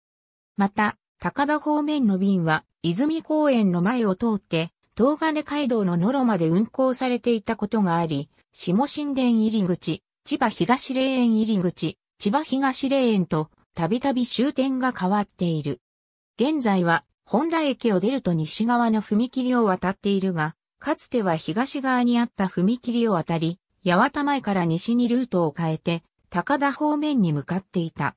また、高田方面の便は、泉公園の前を通って、東金街道の野呂まで運行されていたことがあり、下神殿入り口、千葉東霊園入り口、千葉東霊園と、たびたび終点が変わっている。現在は、本田駅を出ると西側の踏切を渡っているが、かつては東側にあった踏切を渡り、八幡前から西にルートを変えて、高田方面に向かっていた。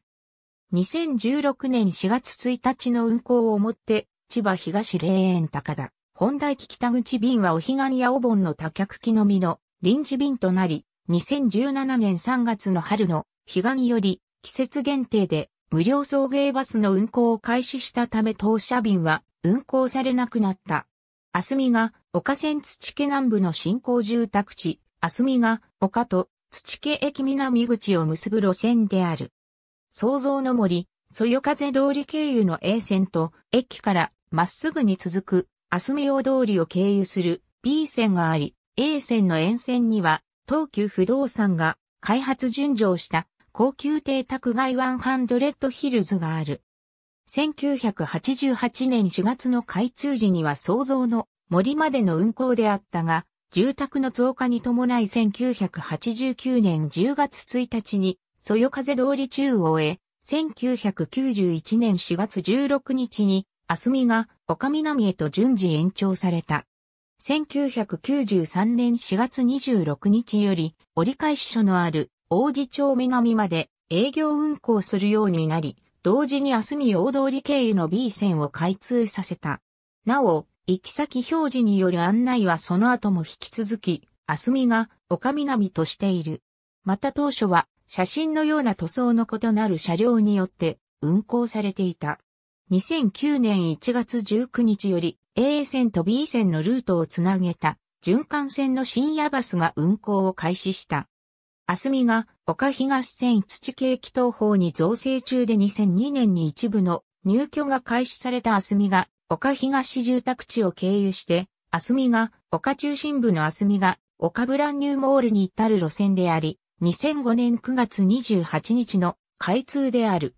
2016年4月1日の運行をもって、千葉東霊園高田、本田駅北口便はお彼岸やお盆の多客気のみの臨時便となり、2017年3月の春の彼岸より季節限定で無料送迎バスの運行を開始したため当社便は運行されなくなった。あすみが、岡線土家南部の新興住宅地、あすみが、岡と土家駅南口を結ぶ路線である。創造の森、そよ風通り経由の A 線と、駅からまっすぐに続く、あすみ大通りを経由する B 線があり、A 線の沿線には、東急不動産が開発順をした高級邸宅街1 0ハンドレッドヒルズがある。1988年4月の開通時には創造の森までの運行であったが、住宅の増加に伴い1989年10月1日に、そよ風通り中央へ、1991年4月16日に、あすみが丘南へと順次延長された。1993年4月26日より折り返し所のある王子町南まで営業運行するようになり、同時に明日見大通り経由の B 線を開通させた。なお、行き先表示による案内はその後も引き続き、明日見が丘南としている。また当初は、写真のような塗装の異なる車両によって運行されていた。2009年1月19日より A 線と B 線のルートをつなげた循環線の深夜バスが運行を開始した。あすみが岡東線土景気筒法に造成中で2002年に一部の入居が開始されたあすみが岡東住宅地を経由して、あすみが岡中心部のあすみが岡ブランニューモールに至る路線であり、2005年9月28日の開通である。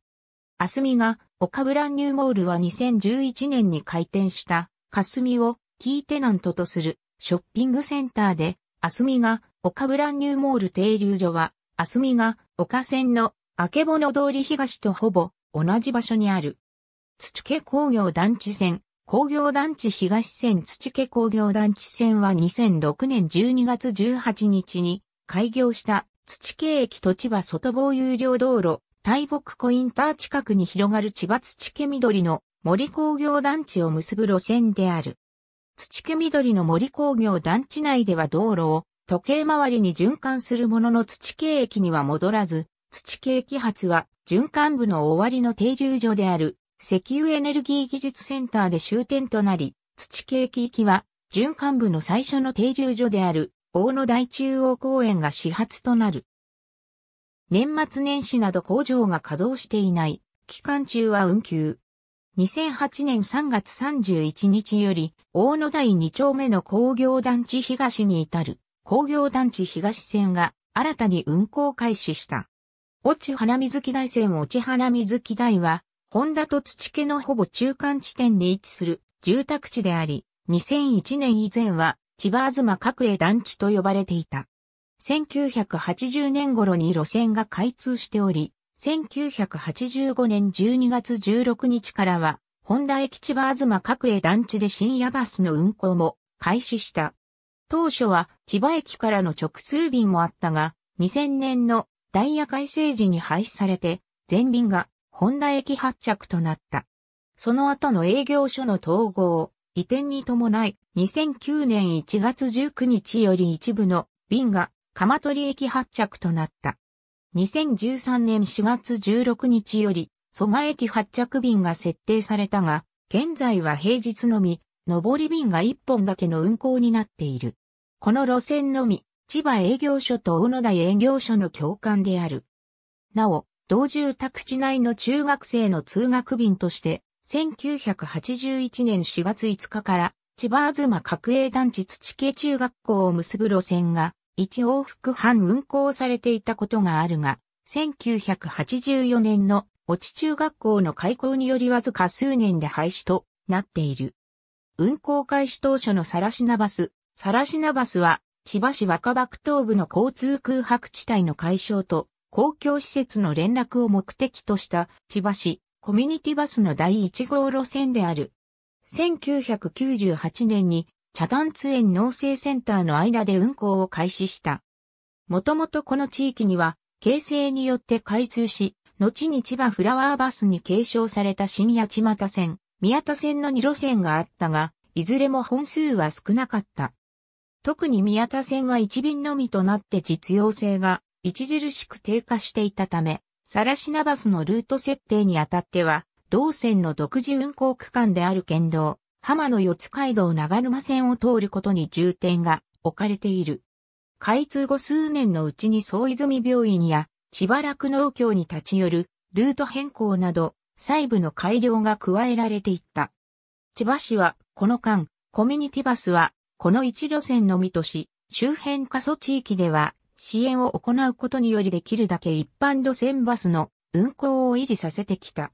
あすみが岡ブランニューモールは2011年に開店した、かすみをキーテナントとするショッピングセンターで、あすみが岡ブランニューモール停留所は、あすみが岡線のあけぼの通り東とほぼ同じ場所にある。土家工業団地線、工業団地東線土家工業団地線は2006年12月18日に開業した土家駅と千葉外房有料道路、大木湖インター近くに広がる千葉土家緑の森工業団地を結ぶ路線である。土家緑の森工業団地内では道路を時計回りに循環するものの土系液には戻らず、土系揮発は循環部の終わりの停留所である石油エネルギー技術センターで終点となり、土系域域は循環部の最初の停留所である大野台中央公園が始発となる。年末年始など工場が稼働していない。期間中は運休。2008年3月31日より、大野台2丁目の工業団地東に至る。工業団地東線が新たに運行開始した。落ち花水木台線落ち花水木台は、ホンダと土家のほぼ中間地点に位置する住宅地であり、2001年以前は千葉東角江団地と呼ばれていた。1980年頃に路線が開通しており、1985年12月16日からは、本田駅千葉東各江団地で深夜バスの運行も開始した。当初は千葉駅からの直通便もあったが、2000年のダイヤ改正時に廃止されて、全便が本田駅発着となった。その後の営業所の統合、移転に伴い、2009年1月19日より一部の便が鎌取駅発着となった。2013年4月16日より、蘇我駅発着便が設定されたが、現在は平日のみ、上り便が1本だけの運行になっている。この路線のみ、千葉営業所と小野台営業所の共感である。なお、同住宅地内の中学生の通学便として、1981年4月5日から、千葉東角栄団地土系中学校を結ぶ路線が、1往復半運行されていたことがあるが、1984年の落ち中学校の開校によりわずか数年で廃止となっている。運行開始当初のさらしなバス、サラシナバスは、千葉市若葉区東部の交通空白地帯の解消と、公共施設の連絡を目的とした、千葉市、コミュニティバスの第1号路線である。1998年に、茶壇通園農政センターの間で運行を開始した。もともとこの地域には、形成によって開通し、後に千葉フラワーバスに継承された新八千又線、宮田線の2路線があったが、いずれも本数は少なかった。特に宮田線は一便のみとなって実用性が著しく低下していたため、サラシナバスのルート設定にあたっては、同線の独自運行区間である県道、浜の四街道長沼線を通ることに重点が置かれている。開通後数年のうちに総泉病院や千葉楽農協に立ち寄るルート変更など細部の改良が加えられていった。千葉市はこの間コミュニティバスはこの一路線のみとし、周辺過疎地域では支援を行うことによりできるだけ一般路線バスの運行を維持させてきた。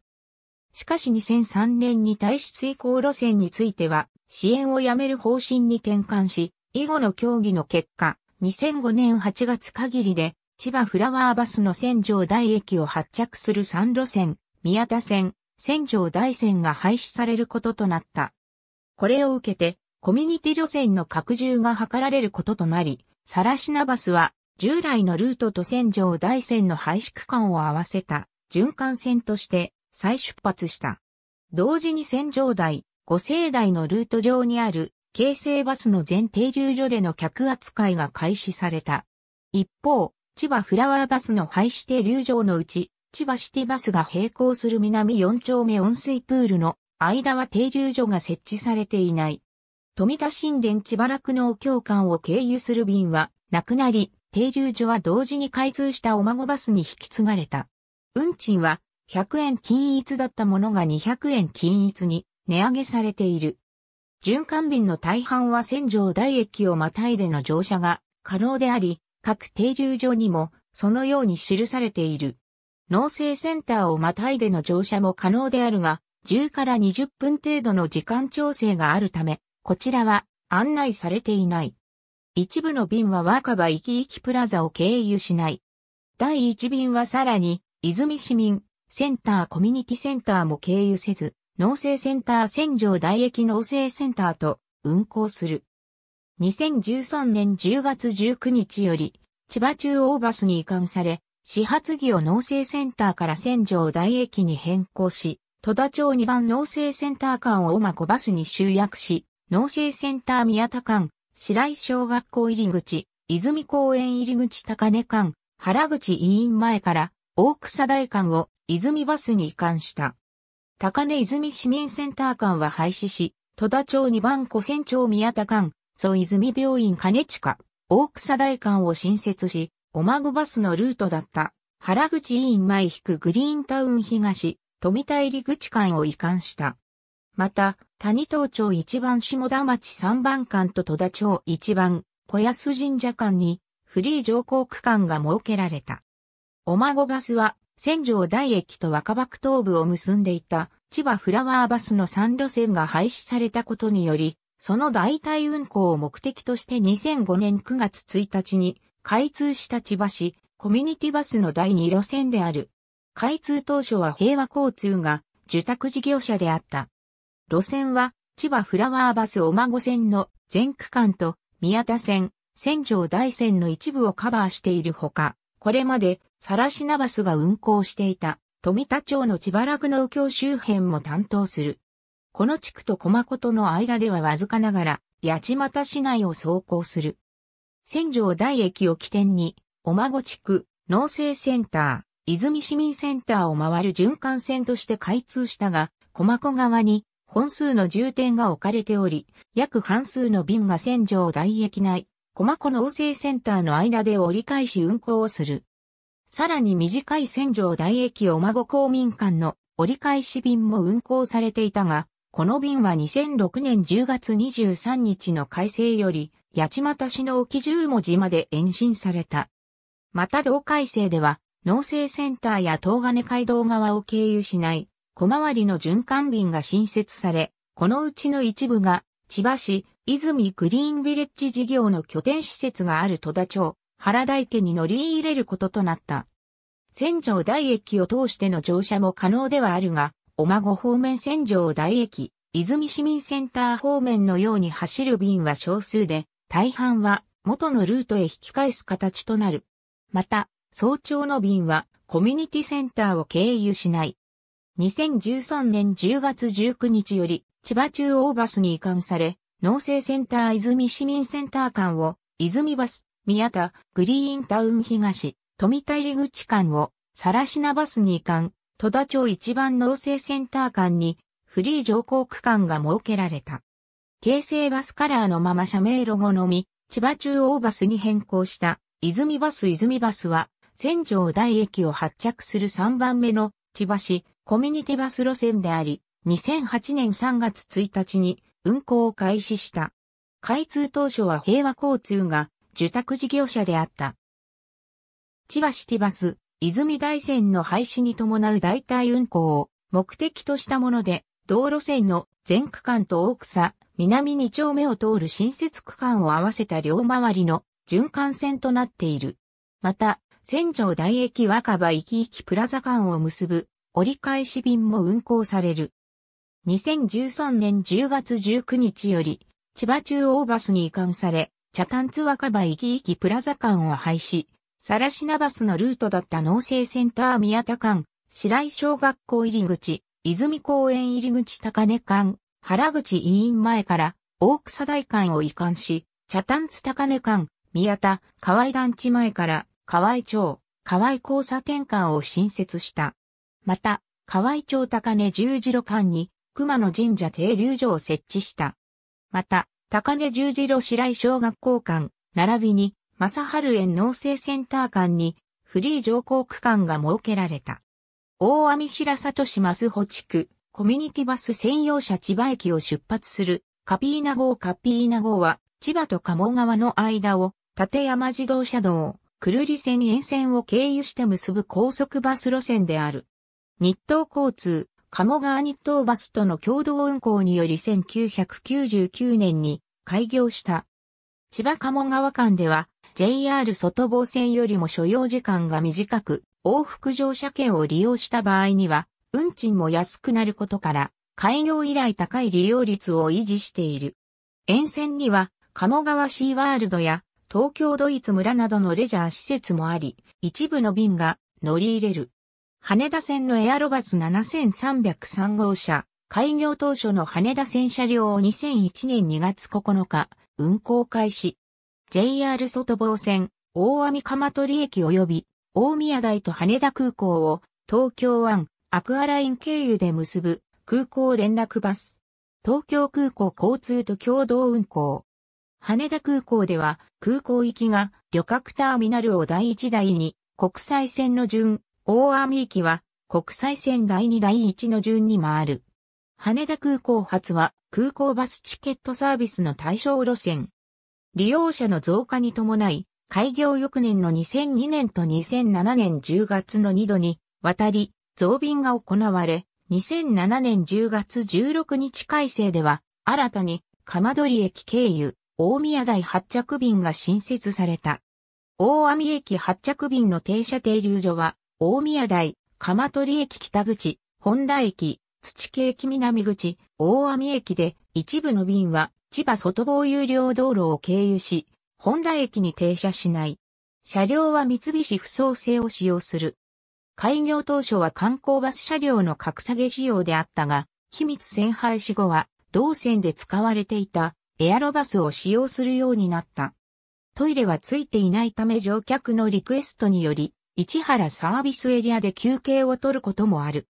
しかし2003年に対出移行路線については支援をやめる方針に転換し、以後の協議の結果、2005年8月限りで千葉フラワーバスの千条台駅を発着する3路線、宮田線、千条台線が廃止されることとなった。これを受けて、コミュニティ路線の拡充が図られることとなり、サラシナバスは従来のルートと線上大線の廃止区間を合わせた循環線として再出発した。同時に線上台、五星台のルート上にある京成バスの全停留所での客扱いが開始された。一方、千葉フラワーバスの廃止停留場のうち、千葉シティバスが並行する南4丁目温水プールの間は停留所が設置されていない。富田新殿千葉楽農協館を経由する便は、なくなり、停留所は同時に開通したお孫バスに引き継がれた。運賃は、100円均一だったものが200円均一に値上げされている。循環便の大半は線条大駅をまたいでの乗車が可能であり、各停留所にもそのように記されている。農政センターをまたいでの乗車も可能であるが、10から20分程度の時間調整があるため、こちらは案内されていない。一部の便は若葉行き行きプラザを経由しない。第一便はさらに、泉市民センターコミュニティセンターも経由せず、農政センター戦場大駅農政センターと運行する。2013年10月19日より、千葉中央バスに移管され、始発を農政センターから戦場大駅に変更し、戸田町2番農政センター間を馬間バスに集約し、農政センター宮田間、白井小学校入り口、泉公園入り口高根間、原口委員前から大草大間を泉バスに移管した。高根泉市民センター間は廃止し、戸田町二番古船町宮田間、総泉病院金近、大草大間を新設し、お孫バスのルートだった原口委員前引くグリーンタウン東、富田入口間を移管した。また、谷東町一番下田町三番館と戸田町一番小安神社館にフリー乗降区間が設けられた。お孫バスは、千条台駅と若葉区東部を結んでいた千葉フラワーバスの3路線が廃止されたことにより、その代替運行を目的として2005年9月1日に開通した千葉市コミュニティバスの第2路線である。開通当初は平和交通が受託事業者であった。路線は、千葉フラワーバスお孫線の全区間と宮田線、仙城大線の一部をカバーしているほか、これまで、サラシナバスが運行していた、富田町の千葉楽農協周辺も担当する。この地区と駒との間ではわずかながら、八街市内を走行する。仙城台駅を起点に、お孫地区、農政センター、泉市民センターを回る循環線として開通したが、駒子側に本数の重点が置かれており、約半数の便が線状。大駅内、駒子の王政センターの間で折り返し運行をする。さらに短い線状。大駅お孫公民館の折り返し便も運行されていたが、この便は2006年10月23日の改正より、八街市の沖十文字まで延伸された。また同改正では、農政センターや東金街道側を経由しない小回りの循環便が新設され、このうちの一部が、千葉市、泉グリーンビレッジ事業の拠点施設がある戸田町、原田池に乗り入れることとなった。千条台駅を通しての乗車も可能ではあるが、お孫方面千条台駅、泉市民センター方面のように走る便は少数で、大半は元のルートへ引き返す形となる。また、早朝の便はコミュニティセンターを経由しない。2013年10月19日より、千葉中央バスに移管され、農政センター泉市民センター間を、泉バス、宮田、グリーンタウン東、富田入口間を、更品バスに移管、戸田町一番農政センター間に、フリー乗降区間が設けられた。京成バスカラーのまま社名ロゴのみ、千葉中央バスに変更した、泉バス泉バスは、千条台駅を発着する3番目の千葉市、コミュニティバス路線であり、2008年3月1日に運行を開始した。開通当初は平和交通が受託事業者であった。千葉シティバス、泉大線の廃止に伴う代替運行を目的としたもので、道路線の全区間と大草、南2丁目を通る新設区間を合わせた両周りの循環線となっている。また、千条大駅若葉行き行きプラザ間を結ぶ折り返し便も運行される。2013年10月19日より、千葉中央バスに移管され、茶炭津若葉行き行きプラザ間を廃止、さらしなバスのルートだった農政センター宮田間、白井小学校入り口、泉公園入り口高根間、原口委員前から大草大間を移管し、茶炭津高根間、宮田、河合団地前から河合町、河合交差点間を新設した。また、河合町高根十字路間に熊野神社停留所を設置した。また、高根十字路白井小学校間、並びに、正春園農政センター間に、フリー乗降区間が設けられた。大網白里市マスホ地区、コミュニティバス専用車千葉駅を出発する、カピーナ号カピーナ号は、千葉と鴨川の間を、立山自動車道、久留里線沿線を経由して結ぶ高速バス路線である。日東交通、鴨川日東バスとの共同運行により1999年に開業した。千葉鴨川間では JR 外房線よりも所要時間が短く、往復乗車券を利用した場合には、運賃も安くなることから、開業以来高い利用率を維持している。沿線には、鴨川シーワールドや、東京ドイツ村などのレジャー施設もあり、一部の便が乗り入れる。羽田線のエアロバス7303号車、開業当初の羽田線車両を2001年2月9日、運行開始。JR 外房線、大網釜取駅及び、大宮台と羽田空港を、東京湾、アクアライン経由で結ぶ、空港連絡バス。東京空港交通と共同運行。羽田空港では空港行きが旅客ターミナルを第1台に国際線の順大網駅は国際線第2第1の順に回る。羽田空港発は空港バスチケットサービスの対象路線。利用者の増加に伴い、開業翌年の2002年と2007年10月の2度に渡り、増便が行われ、2007年10月16日改正では、新たに、鎌取駅経由、大宮台発着便が新設された。大網駅発着便の停車停留所は、大宮台、鎌取駅北口、本田駅、土木駅南口、大網駅で一部の便は千葉外房有料道路を経由し、本田駅に停車しない。車両は三菱不走制を使用する。開業当初は観光バス車両の格下げ仕様であったが、機密線廃止後は同線で使われていたエアロバスを使用するようになった。トイレはついていないため乗客のリクエストにより市原サービスエリアで休憩を取ることもある。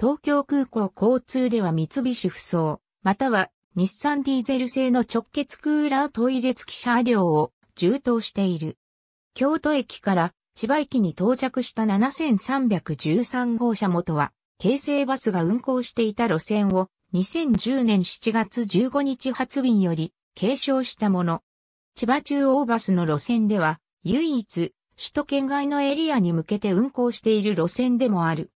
東京空港交通では三菱不走、または日産ディーゼル製の直結クーラートイレ付き車両を充当している。京都駅から千葉駅に到着した7313号車元は、京成バスが運行していた路線を2010年7月15日発便より継承したもの。千葉中央バスの路線では、唯一首都圏外のエリアに向けて運行している路線でもある。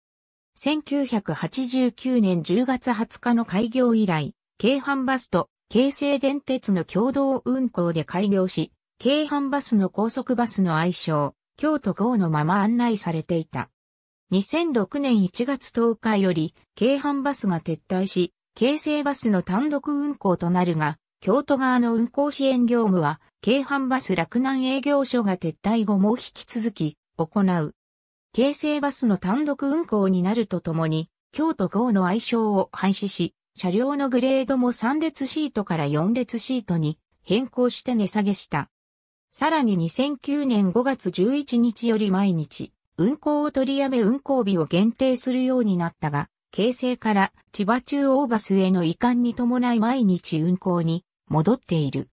1989年10月20日の開業以来、京阪バスと京成電鉄の共同運行で開業し、京阪バスの高速バスの愛称、京都号のまま案内されていた。2006年1月10日より、京阪バスが撤退し、京成バスの単独運行となるが、京都側の運行支援業務は、京阪バス洛南営業所が撤退後も引き続き、行う。京成バスの単独運行になるとともに、京都号の愛称を廃止し、車両のグレードも3列シートから4列シートに変更して値下げした。さらに2009年5月11日より毎日、運行を取りやめ運行日を限定するようになったが、京成から千葉中央バスへの移管に伴い毎日運行に戻っている。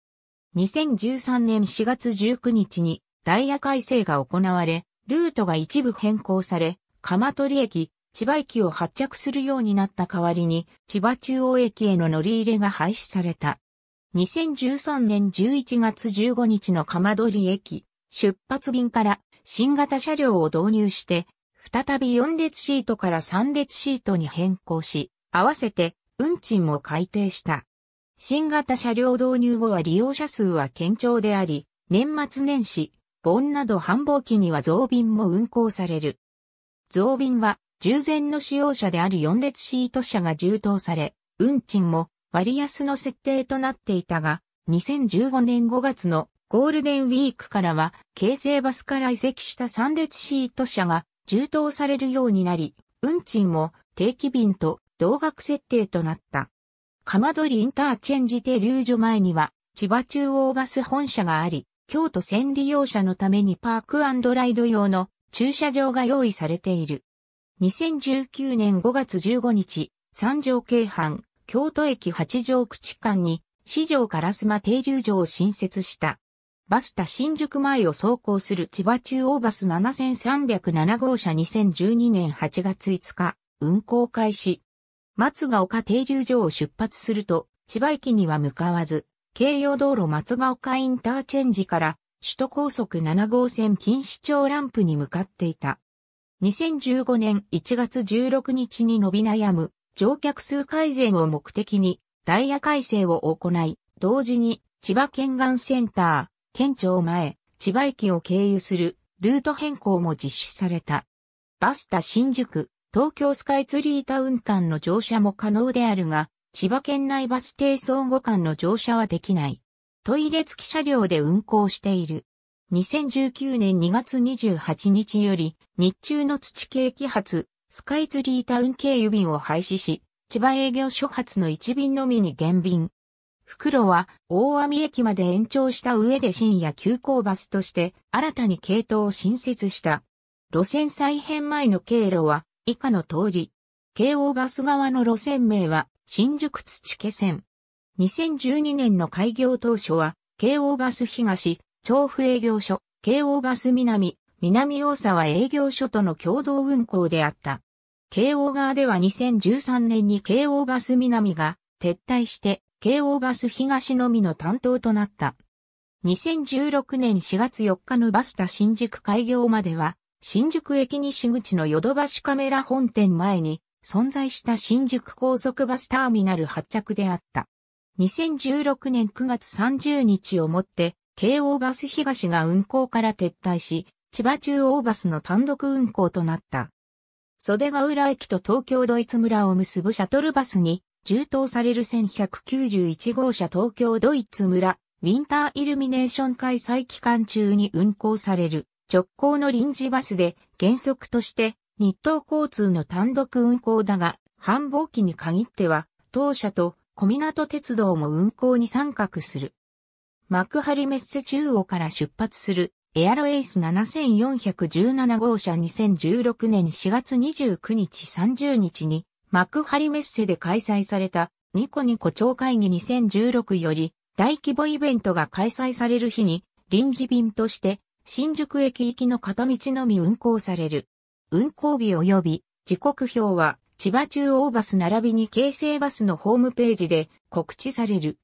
2013年4月19日にダイヤ改正が行われ、ルートが一部変更され、鎌取駅、千葉駅を発着するようになった代わりに、千葉中央駅への乗り入れが廃止された。2013年11月15日の鎌取駅、出発便から新型車両を導入して、再び4列シートから3列シートに変更し、合わせて運賃も改定した。新型車両導入後は利用者数は堅調であり、年末年始、盆など繁忙期には増便も運行される。増便は、従前の使用者である4列シート車が充当され、運賃も割安の設定となっていたが、2015年5月のゴールデンウィークからは、京成バスから移籍した3列シート車が充当されるようになり、運賃も定期便と同額設定となった。釜取インターチェンジ停留所前には、千葉中央バス本社があり、京都線利用者のためにパークライド用の駐車場が用意されている。2019年5月15日、三条京阪、京都駅八条口間に、四条烏マ停留所を新設した。バスタ新宿前を走行する千葉中央バス7307号車2012年8月5日、運行開始。松ヶ丘停留所を出発すると、千葉駅には向かわず、京葉道路松ヶ丘インターチェンジから首都高速7号線錦糸町ランプに向かっていた。2015年1月16日に伸び悩む乗客数改善を目的にダイヤ改正を行い、同時に千葉県岸センター、県庁前、千葉駅を経由するルート変更も実施された。バスタ新宿、東京スカイツリータウン間の乗車も可能であるが、千葉県内バス停相互間の乗車はできない。トイレ付き車両で運行している。2019年2月28日より、日中の土系揮発、スカイツリータウン経由便を廃止し、千葉営業所発の1便のみに減便。袋は大網駅まで延長した上で深夜急行バスとして新たに系統を新設した。路線再編前の経路は以下の通り。京王バス側の路線名は新宿土気線。2012年の開業当初は、京王バス東、調布営業所、京王バス南、南大沢営業所との共同運行であった。京王側では2013年に京王バス南が撤退して、京王バス東のみの担当となった。2016年4月4日のバスタ新宿開業までは、新宿駅西口のヨドバシカメラ本店前に存在した新宿高速バスターミナル発着であった。2016年9月30日をもって、京王バス東が運行から撤退し、千葉中央バスの単独運行となった。袖ヶ浦駅と東京ドイツ村を結ぶシャトルバスに、充当される1191号車東京ドイツ村、ウィンターイルミネーション開催期間中に運行される。直行の臨時バスで原則として日東交通の単独運行だが、繁忙期に限っては当社と小港鉄道も運行に参画する。幕張メッセ中央から出発するエアロエイス7417号車2016年4月29日30日に幕張メッセで開催されたニコニコ超会議2016より大規模イベントが開催される日に臨時便として新宿駅行きの片道のみ運行される。運行日及び時刻表は千葉中央バス並びに京成バスのホームページで告知される。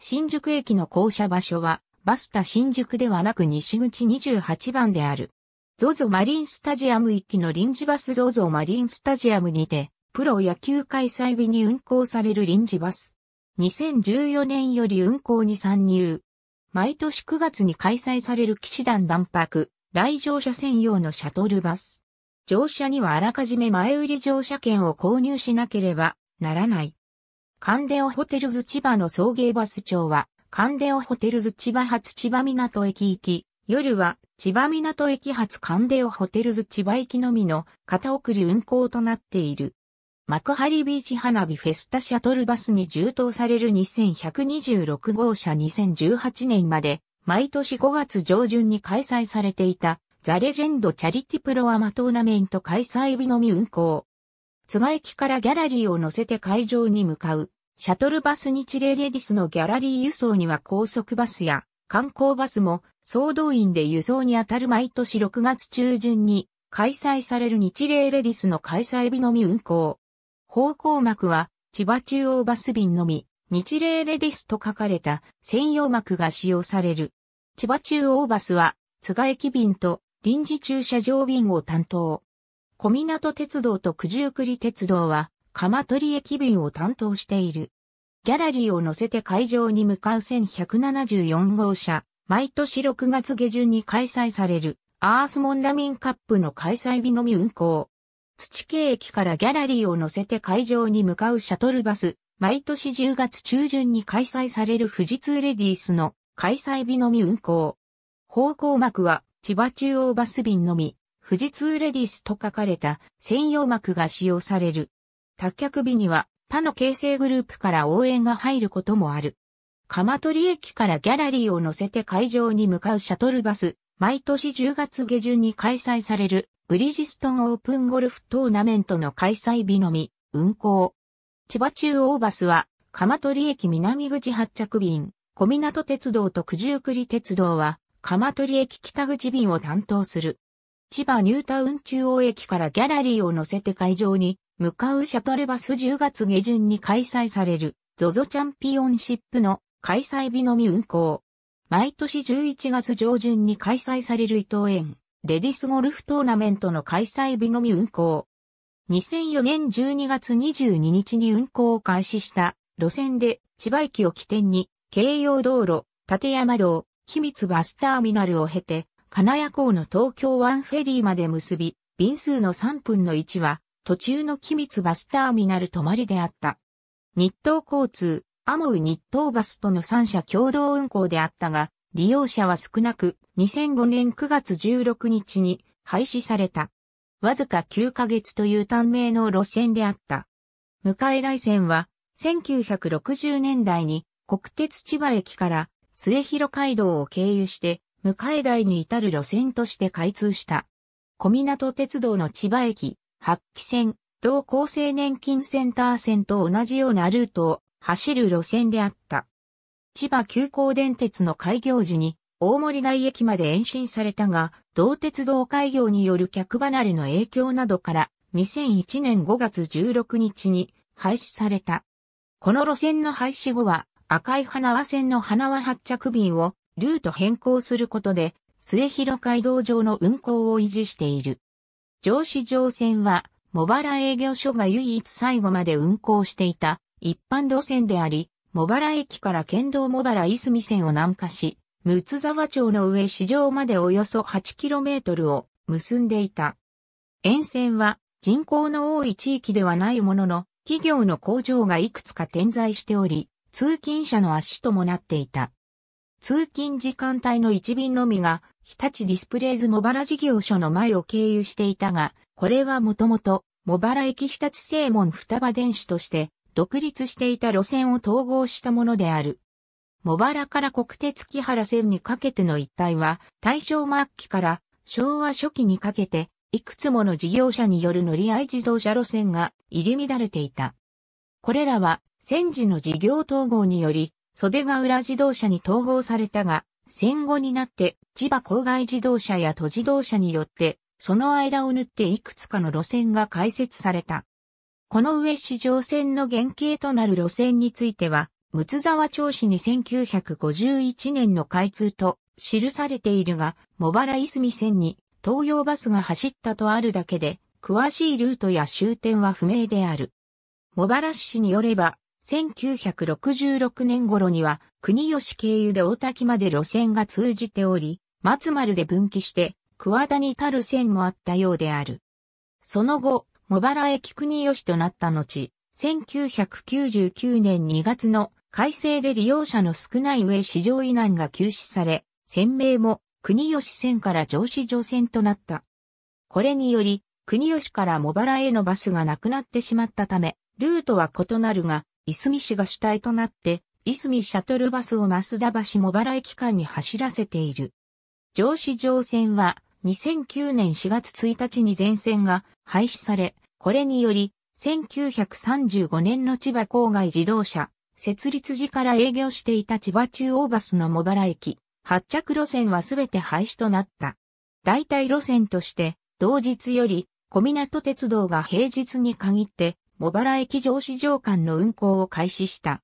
新宿駅の降車場所はバスタ新宿ではなく西口28番である。ZOZO マリンスタジアム行期の臨時バス ZOZO マリンスタジアムにて、プロ野球開催日に運行される臨時バス。2014年より運行に参入。毎年9月に開催される騎士団万博、来場者専用のシャトルバス。乗車にはあらかじめ前売り乗車券を購入しなければならない。カンデオホテルズ千葉の送迎バス長は、カンデオホテルズ千葉発千葉港駅行き、夜は千葉港駅発カンデオホテルズ千葉行きのみの片送り運行となっている。幕張ビーチ花火フェスタシャトルバスに充当される2126号車2018年まで毎年5月上旬に開催されていたザ・レジェンド・チャリティプロアマトーナメント開催日のみ運行。津賀駅からギャラリーを乗せて会場に向かうシャトルバス日霊レディスのギャラリー輸送には高速バスや観光バスも総動員で輸送にあたる毎年6月中旬に開催される日霊レディスの開催日のみ運行。方向幕は千葉中央バス便のみ、日霊レディスと書かれた専用幕が使用される。千葉中央バスは、津賀駅便と臨時駐車場便を担当。小湊鉄道と九十九里鉄道は、鎌取駅便を担当している。ギャラリーを乗せて会場に向かう1174号車、毎年6月下旬に開催される、アースモンダミンカップの開催日のみ運行。土系駅からギャラリーを乗せて会場に向かうシャトルバス、毎年10月中旬に開催される富士通レディースの開催日のみ運行。方向幕は千葉中央バス便のみ、富士通レディースと書かれた専用幕が使用される。脱却日には他の形成グループから応援が入ることもある。鎌取駅からギャラリーを乗せて会場に向かうシャトルバス、毎年10月下旬に開催されるブリヂストンオープンゴルフトーナメントの開催日のみ、運行。千葉中央バスは、鎌取駅南口発着便、小湊鉄道と九十九里鉄道は、鎌取駅北口便を担当する。千葉ニュータウン中央駅からギャラリーを乗せて会場に向かうシャトルバス10月下旬に開催される ZOZO チャンピオンシップの開催日のみ運行。毎年11月上旬に開催される伊藤園レディスゴルフトーナメントの開催日のみ運行。2004年12月22日に運行を開始した路線で千葉駅を起点に京葉道路、立山道、秘密バスターミナルを経て、金谷港の東京湾フェリーまで結び、便数の3分の1は途中の秘密バスターミナル止まりであった。日東交通、アモウ日東バスとの3社共同運行であったが、利用者は少なく、2005年9月16日に廃止された。わずか9ヶ月という短命の路線であった。向井大線は、1960年代に国鉄千葉駅から末広街道を経由して、向井台に至る路線として開通した。小港鉄道の千葉駅、八期線、同厚生年金センター線と同じようなルートを走る路線であった。千葉急行電鉄の開業時に大森台駅まで延伸されたが、同鉄道開業による客離れの影響などから2001年5月16日に廃止された。この路線の廃止後は赤い花輪線の花輪発着便をルート変更することで末広街道上の運行を維持している。上市上線は茂原営業所が唯一最後まで運行していた一般路線であり、茂原駅から県道茂原泉線を南下し、六ツ沢町の上市場までおよそ 8km を結んでいた。沿線は人口の多い地域ではないものの、企業の工場がいくつか点在しており、通勤者の足ともなっていた。通勤時間帯の一便のみが、日立ディスプレイズ茂原事業所の前を経由していたが、これはもともと、茂原駅日立正門双葉電子として、独立していた路線を統合したものである。茂原から国鉄木原線にかけての一帯は、大正末期から昭和初期にかけて、いくつもの事業者による乗り合い自動車路線が入り乱れていた。これらは、戦時の事業統合により、袖ヶ浦自動車に統合されたが、戦後になって千葉郊外自動車や都自動車によって、その間を縫っていくつかの路線が開設された。この上市場線の原型となる路線については、睦沢町市に1951年の開通と記されているが、茂原いすみ線に東洋バスが走ったとあるだけで、詳しいルートや終点は不明である。茂原市によれば、1966年頃には国吉経由で大滝まで路線が通じており、松丸で分岐して、桑田に至る線もあったようである。その後、茂原駅国吉となった後、1999年2月の改正で利用者の少ない上市場以南が休止され、船名も国吉線から上市場線となった。これにより、国吉から茂原へのバスがなくなってしまったため、ルートは異なるが、いすみ市が主体となって、いすみシャトルバスを増田橋茂原駅間に走らせている。上市場線は、2009年4月1日に全線が廃止され、これにより、1935年の千葉郊外自動車、設立時から営業していた千葉中央バスの茂原駅、発着路線はすべて廃止となった。代替路線として、同日より、小湊鉄道が平日に限って、茂原駅上市場間の運行を開始した。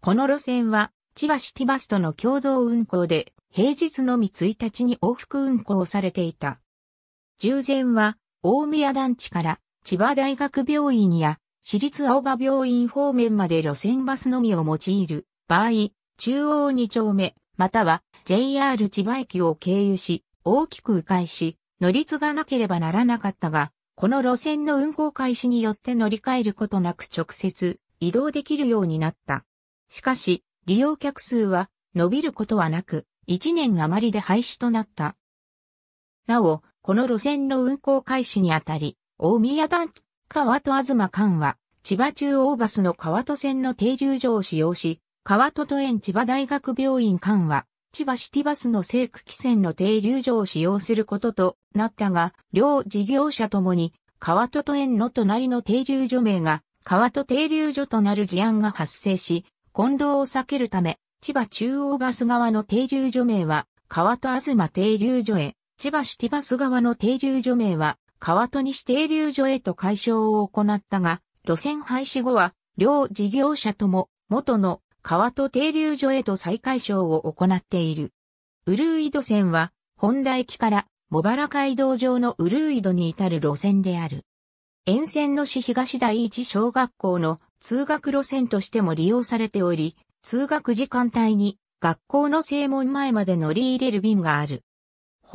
この路線は、千葉シティバスとの共同運行で、平日のみ1日に往復運行されていた。従前は、大宮団地から千葉大学病院や私立青葉病院方面まで路線バスのみを用いる場合、中央2丁目、または JR 千葉駅を経由し、大きく迂回し、乗り継がなければならなかったが、この路線の運行開始によって乗り換えることなく直接移動できるようになった。しかし、利用客数は伸びることはなく、1年余りで廃止となった。なお、この路線の運行開始にあたり、大宮段川戸東間は、千葉中央バスの川戸線の停留所を使用し、川戸都園千葉大学病院間は、千葉シティバスの西区汽船の停留所を使用することとなったが、両事業者ともに、川戸都園の隣の停留所名が、川戸停留所となる事案が発生し、混同を避けるため、千葉中央バス側の停留所名は、川戸東停留所へ、千葉市ティバス川の停留所名は、川戸西停留所へと改称を行ったが、路線廃止後は、両事業者とも、元の川戸停留所へと再改称を行っている。ウルーイド線は、本田駅から、茂原街道上のウルーイドに至る路線である。沿線の市東第一小学校の通学路線としても利用されており、通学時間帯に学校の正門前まで乗り入れる便がある。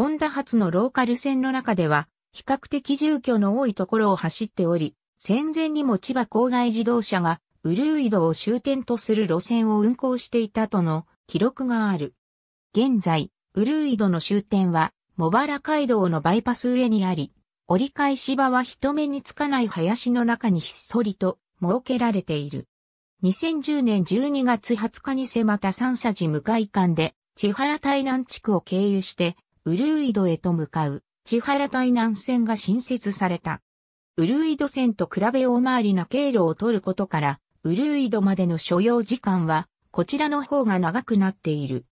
ホンダ発のローカル線の中では、比較的住居の多いところを走っており、戦前にも千葉郊外自動車が、ウルーイドを終点とする路線を運行していたとの記録がある。現在、ウルーイドの終点は、茂原街道のバイパス上にあり、折り返し場は人目につかない林の中にひっそりと設けられている。2010年12月20日に迫った三佐寺向井間で、千原台南地区を経由して、ウルーイドへと向かう、千原台南線が新設された。ウルーイド線と比べ大回りな経路を取ることから、ウルーイドまでの所要時間は、こちらの方が長くなっている。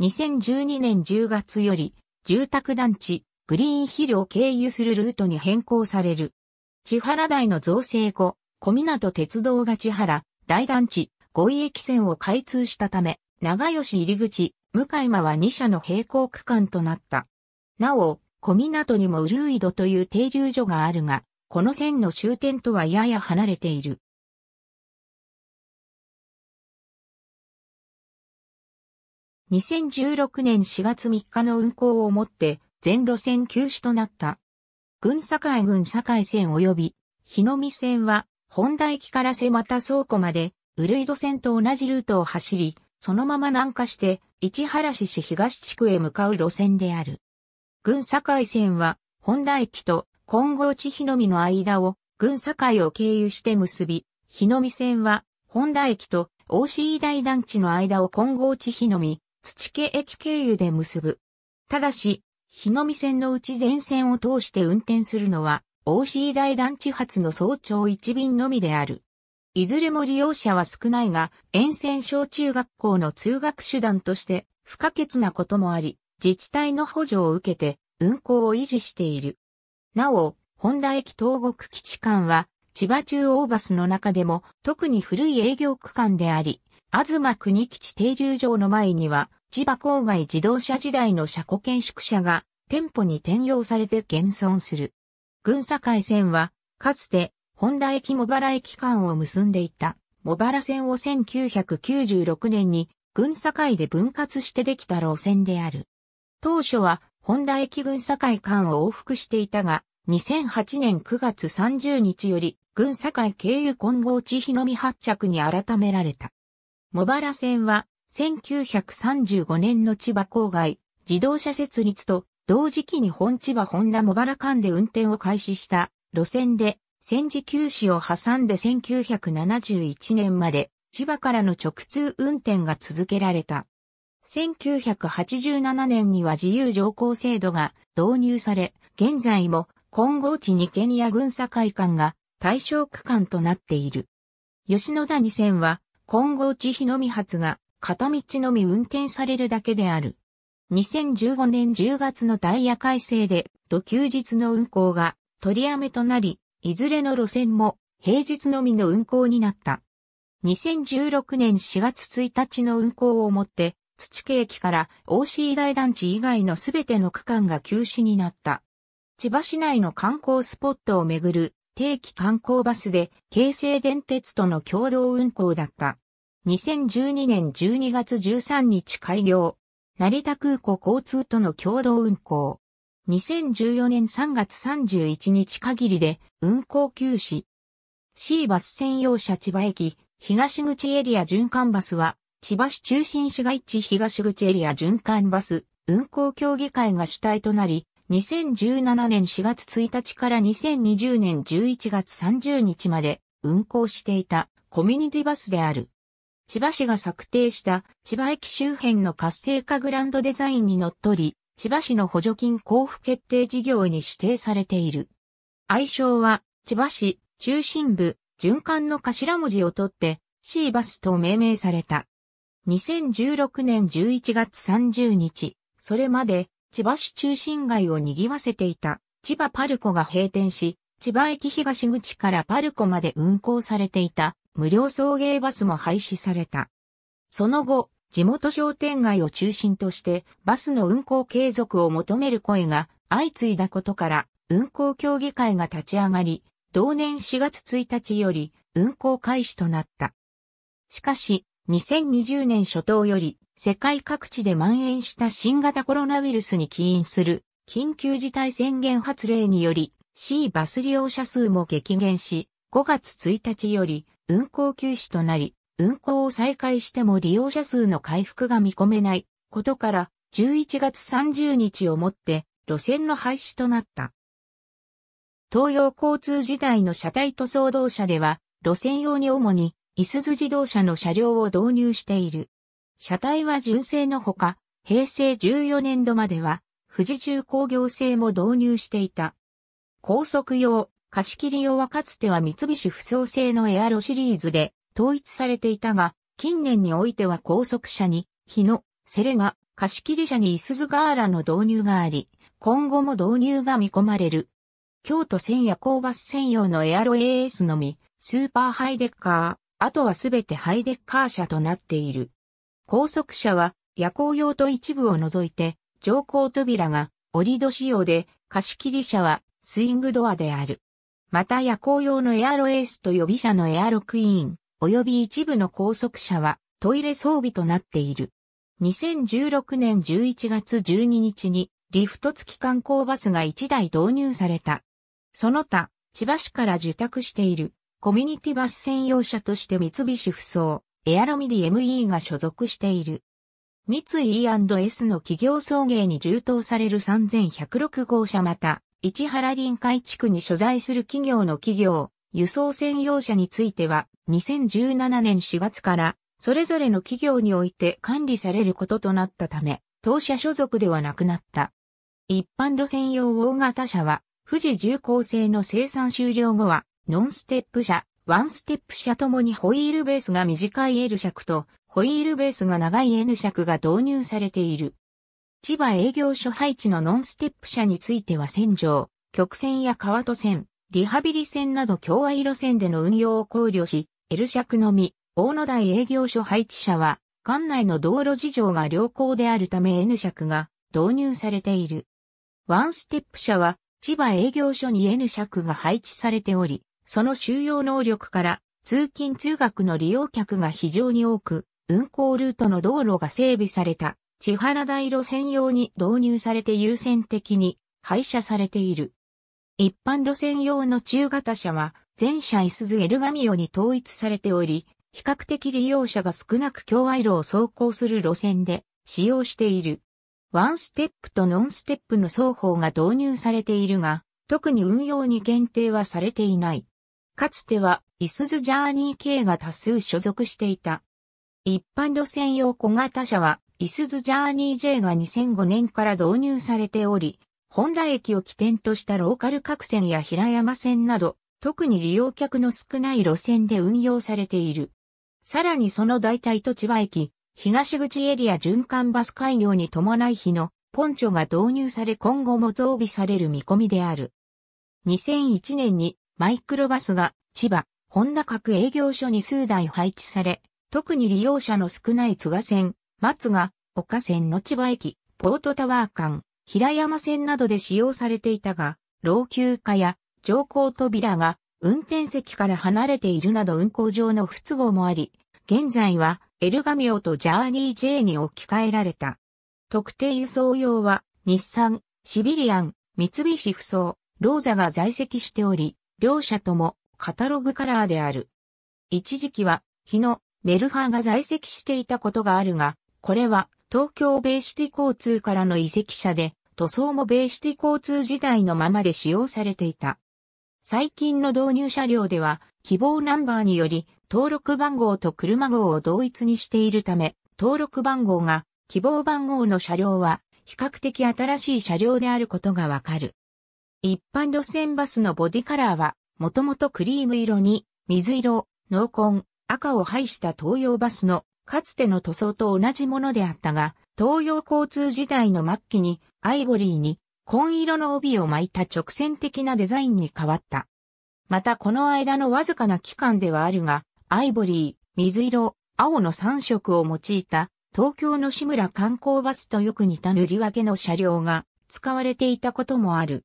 2012年10月より、住宅団地、グリーンヒルを経由するルートに変更される。千原台の造成後、小湊鉄道が千原、大団地、五井駅線を開通したため、長吉入口、向間は2社の並行区間となった。なお、小港にもウルイドという停留所があるが、この線の終点とはやや離れている。2016年4月3日の運行をもって全路線休止となった。群堺群堺線及び日の見線は本田駅から瀬又倉庫までウルイド線と同じルートを走り、そのまま南下して市原市市東地区へ向かう路線である。群境線は、本田駅と金剛地日のみの間を、群境を経由して結び、日のみ線は、本田駅と大石台団地の間を金剛地日のみ、土家駅経由で結ぶ。ただし、日のみ線のうち全線を通して運転するのは、大石台団地発の早朝1便のみである。いずれも利用者は少ないが、沿線小中学校の通学手段として不可欠なこともあり、自治体の補助を受けて運行を維持している。なお、本田駅東国基地間は、千葉中央バスの中でも特に古い営業区間であり、東国基地停留場の前には、千葉郊外自動車時代の車庫建宿舎が店舗に転用されて現存する。群海線は、かつて本田駅茂原駅間を結んでいた、茂原線を1996年に、群境で分割してできた路線である。当初は、本田駅群境間を往復していたが、2008年9月30日より、群境経由混合地日のみ発着に改められた。茂原線は、1935年の千葉郊外、自動車設立と、同時期に本千葉本田茂原間で運転を開始した路線で、戦時休止を挟んで1971年まで千葉からの直通運転が続けられた。1987年には自由乗降制度が導入され、現在も今後地にケニア軍会館が対象区間となっている。吉野谷線は今後地日のみ発が片道のみ運転されるだけである。2015年10月のダイヤ改正で土休日の運行が取りやめとなり、いずれの路線も平日のみの運行になった。2016年4月1日の運行をもって、土木駅から大 c 大団地以外のすべての区間が休止になった。千葉市内の観光スポットをめぐる定期観光バスで京成電鉄との共同運行だった。2012年12月13日開業。成田空港交通との共同運行。2014年3月31日限りで運行休止。C バス専用車千葉駅、東口エリア循環バスは、千葉市中心市街地東口エリア循環バス運行協議会が主体となり、2017年4月1日から2020年11月30日まで運行していたコミュニティバスである。千葉市が策定した千葉駅周辺の活性化グランドデザインにのっとり、千葉市の補助金交付決定事業に指定されている。愛称は、千葉市中心部循環の頭文字を取って、C バスと命名された。2016年11月30日、それまで千葉市中心街を賑わせていた千葉パルコが閉店し、千葉駅東口からパルコまで運行されていた無料送迎バスも廃止された。その後、地元商店街を中心としてバスの運行継続を求める声が相次いだことから運行協議会が立ち上がり、同年4月1日より運行開始となった。しかし、2020年初頭より世界各地で蔓延した新型コロナウイルスに起因する緊急事態宣言発令により C バス利用者数も激減し、5月1日より運行休止となり、運行を再開しても利用者数の回復が見込めないことから、11月30日をもって路線の廃止となった。東洋交通時代の車体塗装動車では、路線用に主に、いすず自動車の車両を導入している。車体は純正のほか、平成14年度までは、富士重工業製も導入していた。高速用、貸し切り用はかつては三菱不装製のエアロシリーズで、統一されていたが、近年においては高速車に、日野、セレガ、貸切車にイスズガーラの導入があり、今後も導入が見込まれる。京都線夜行バス専用のエアロ AS のみ、スーパーハイデッカー、あとはすべてハイデッカー車となっている。高速車は夜行用と一部を除いて、乗降扉が折り戸仕様で、貸切車はスイングドアである。また夜行用のエアロエースと予備車のエアロクイーン、及び一部の拘束車はトイレ装備となっている。2016年11月12日にリフト付き観光バスが1台導入された。その他、千葉市から受託しているコミュニティバス専用車として三菱不走、エアロミディ ME が所属している。三井 E&S の企業送迎に充当される3106号車また、市原臨海地区に所在する企業の企業、輸送専用車については、2017年4月から、それぞれの企業において管理されることとなったため、当社所属ではなくなった。一般路線用大型車は、富士重工製の生産終了後は、ノンステップ車、ワンステップ車ともにホイールベースが短い L 尺と、ホイールベースが長い N 尺が導入されている。千葉営業所配置のノンステップ車については線上、曲線や川戸線、リハビリ線など共愛路線での運用を考慮し、L 尺のみ、大野台営業所配置者は、管内の道路事情が良好であるため N 尺が導入されている。ワンステップ車は、千葉営業所に N 尺が配置されており、その収容能力から通勤通学の利用客が非常に多く、運行ルートの道路が整備された、千原台路専用に導入されて優先的に廃車されている。一般路線用の中型車は、全車イスズエルガミオに統一されており、比較的利用者が少なく境愛路を走行する路線で使用している。ワンステップとノンステップの双方が導入されているが、特に運用に限定はされていない。かつては、イスズジャーニー系が多数所属していた。一般路線用小型車は、イスズジャーニー J が2005年から導入されており、本田駅を起点としたローカル各線や平山線など、特に利用客の少ない路線で運用されている。さらにその代替と千葉駅、東口エリア循環バス開業に伴い日のポンチョが導入され今後も増備される見込みである。2001年にマイクロバスが千葉、本田各営業所に数台配置され、特に利用者の少ない津賀線、松賀、岡線の千葉駅、ポートタワー間、平山線などで使用されていたが、老朽化や乗降扉が運転席から離れているなど運行上の不都合もあり、現在はエルガミオとジャーニー J に置き換えられた。特定輸送用は日産、シビリアン、三菱不走、ローザが在籍しており、両社ともカタログカラーである。一時期は日野、メルファーが在籍していたことがあるが、これは東京ベイシティ交通からの移籍者で、塗装もベーシティ交通時代のままで使用されていた。最近の導入車両では、希望ナンバーにより、登録番号と車号を同一にしているため、登録番号が希望番号の車両は、比較的新しい車両であることがわかる。一般路線バスのボディカラーは、もともとクリーム色に、水色、濃紺、赤を配した東洋バスの、かつての塗装と同じものであったが、東洋交通時代の末期に、アイボリーに紺色の帯を巻いた直線的なデザインに変わった。またこの間のわずかな期間ではあるが、アイボリー、水色、青の3色を用いた東京の志村観光バスとよく似た塗り分けの車両が使われていたこともある。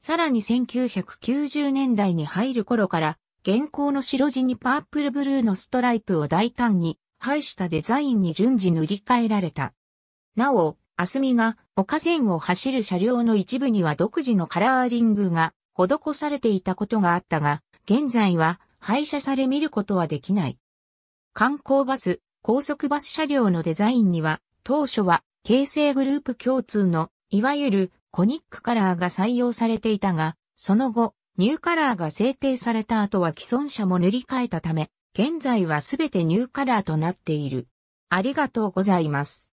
さらに1990年代に入る頃から、現行の白地にパープルブルーのストライプを大胆に配したデザインに順次塗り替えられた。なお、アスミが岡線を走る車両の一部には独自のカラーリングが施されていたことがあったが、現在は廃車され見ることはできない。観光バス、高速バス車両のデザインには、当初は京成グループ共通の、いわゆるコニックカラーが採用されていたが、その後、ニューカラーが制定された後は既存車も塗り替えたため、現在はすべてニューカラーとなっている。ありがとうございます。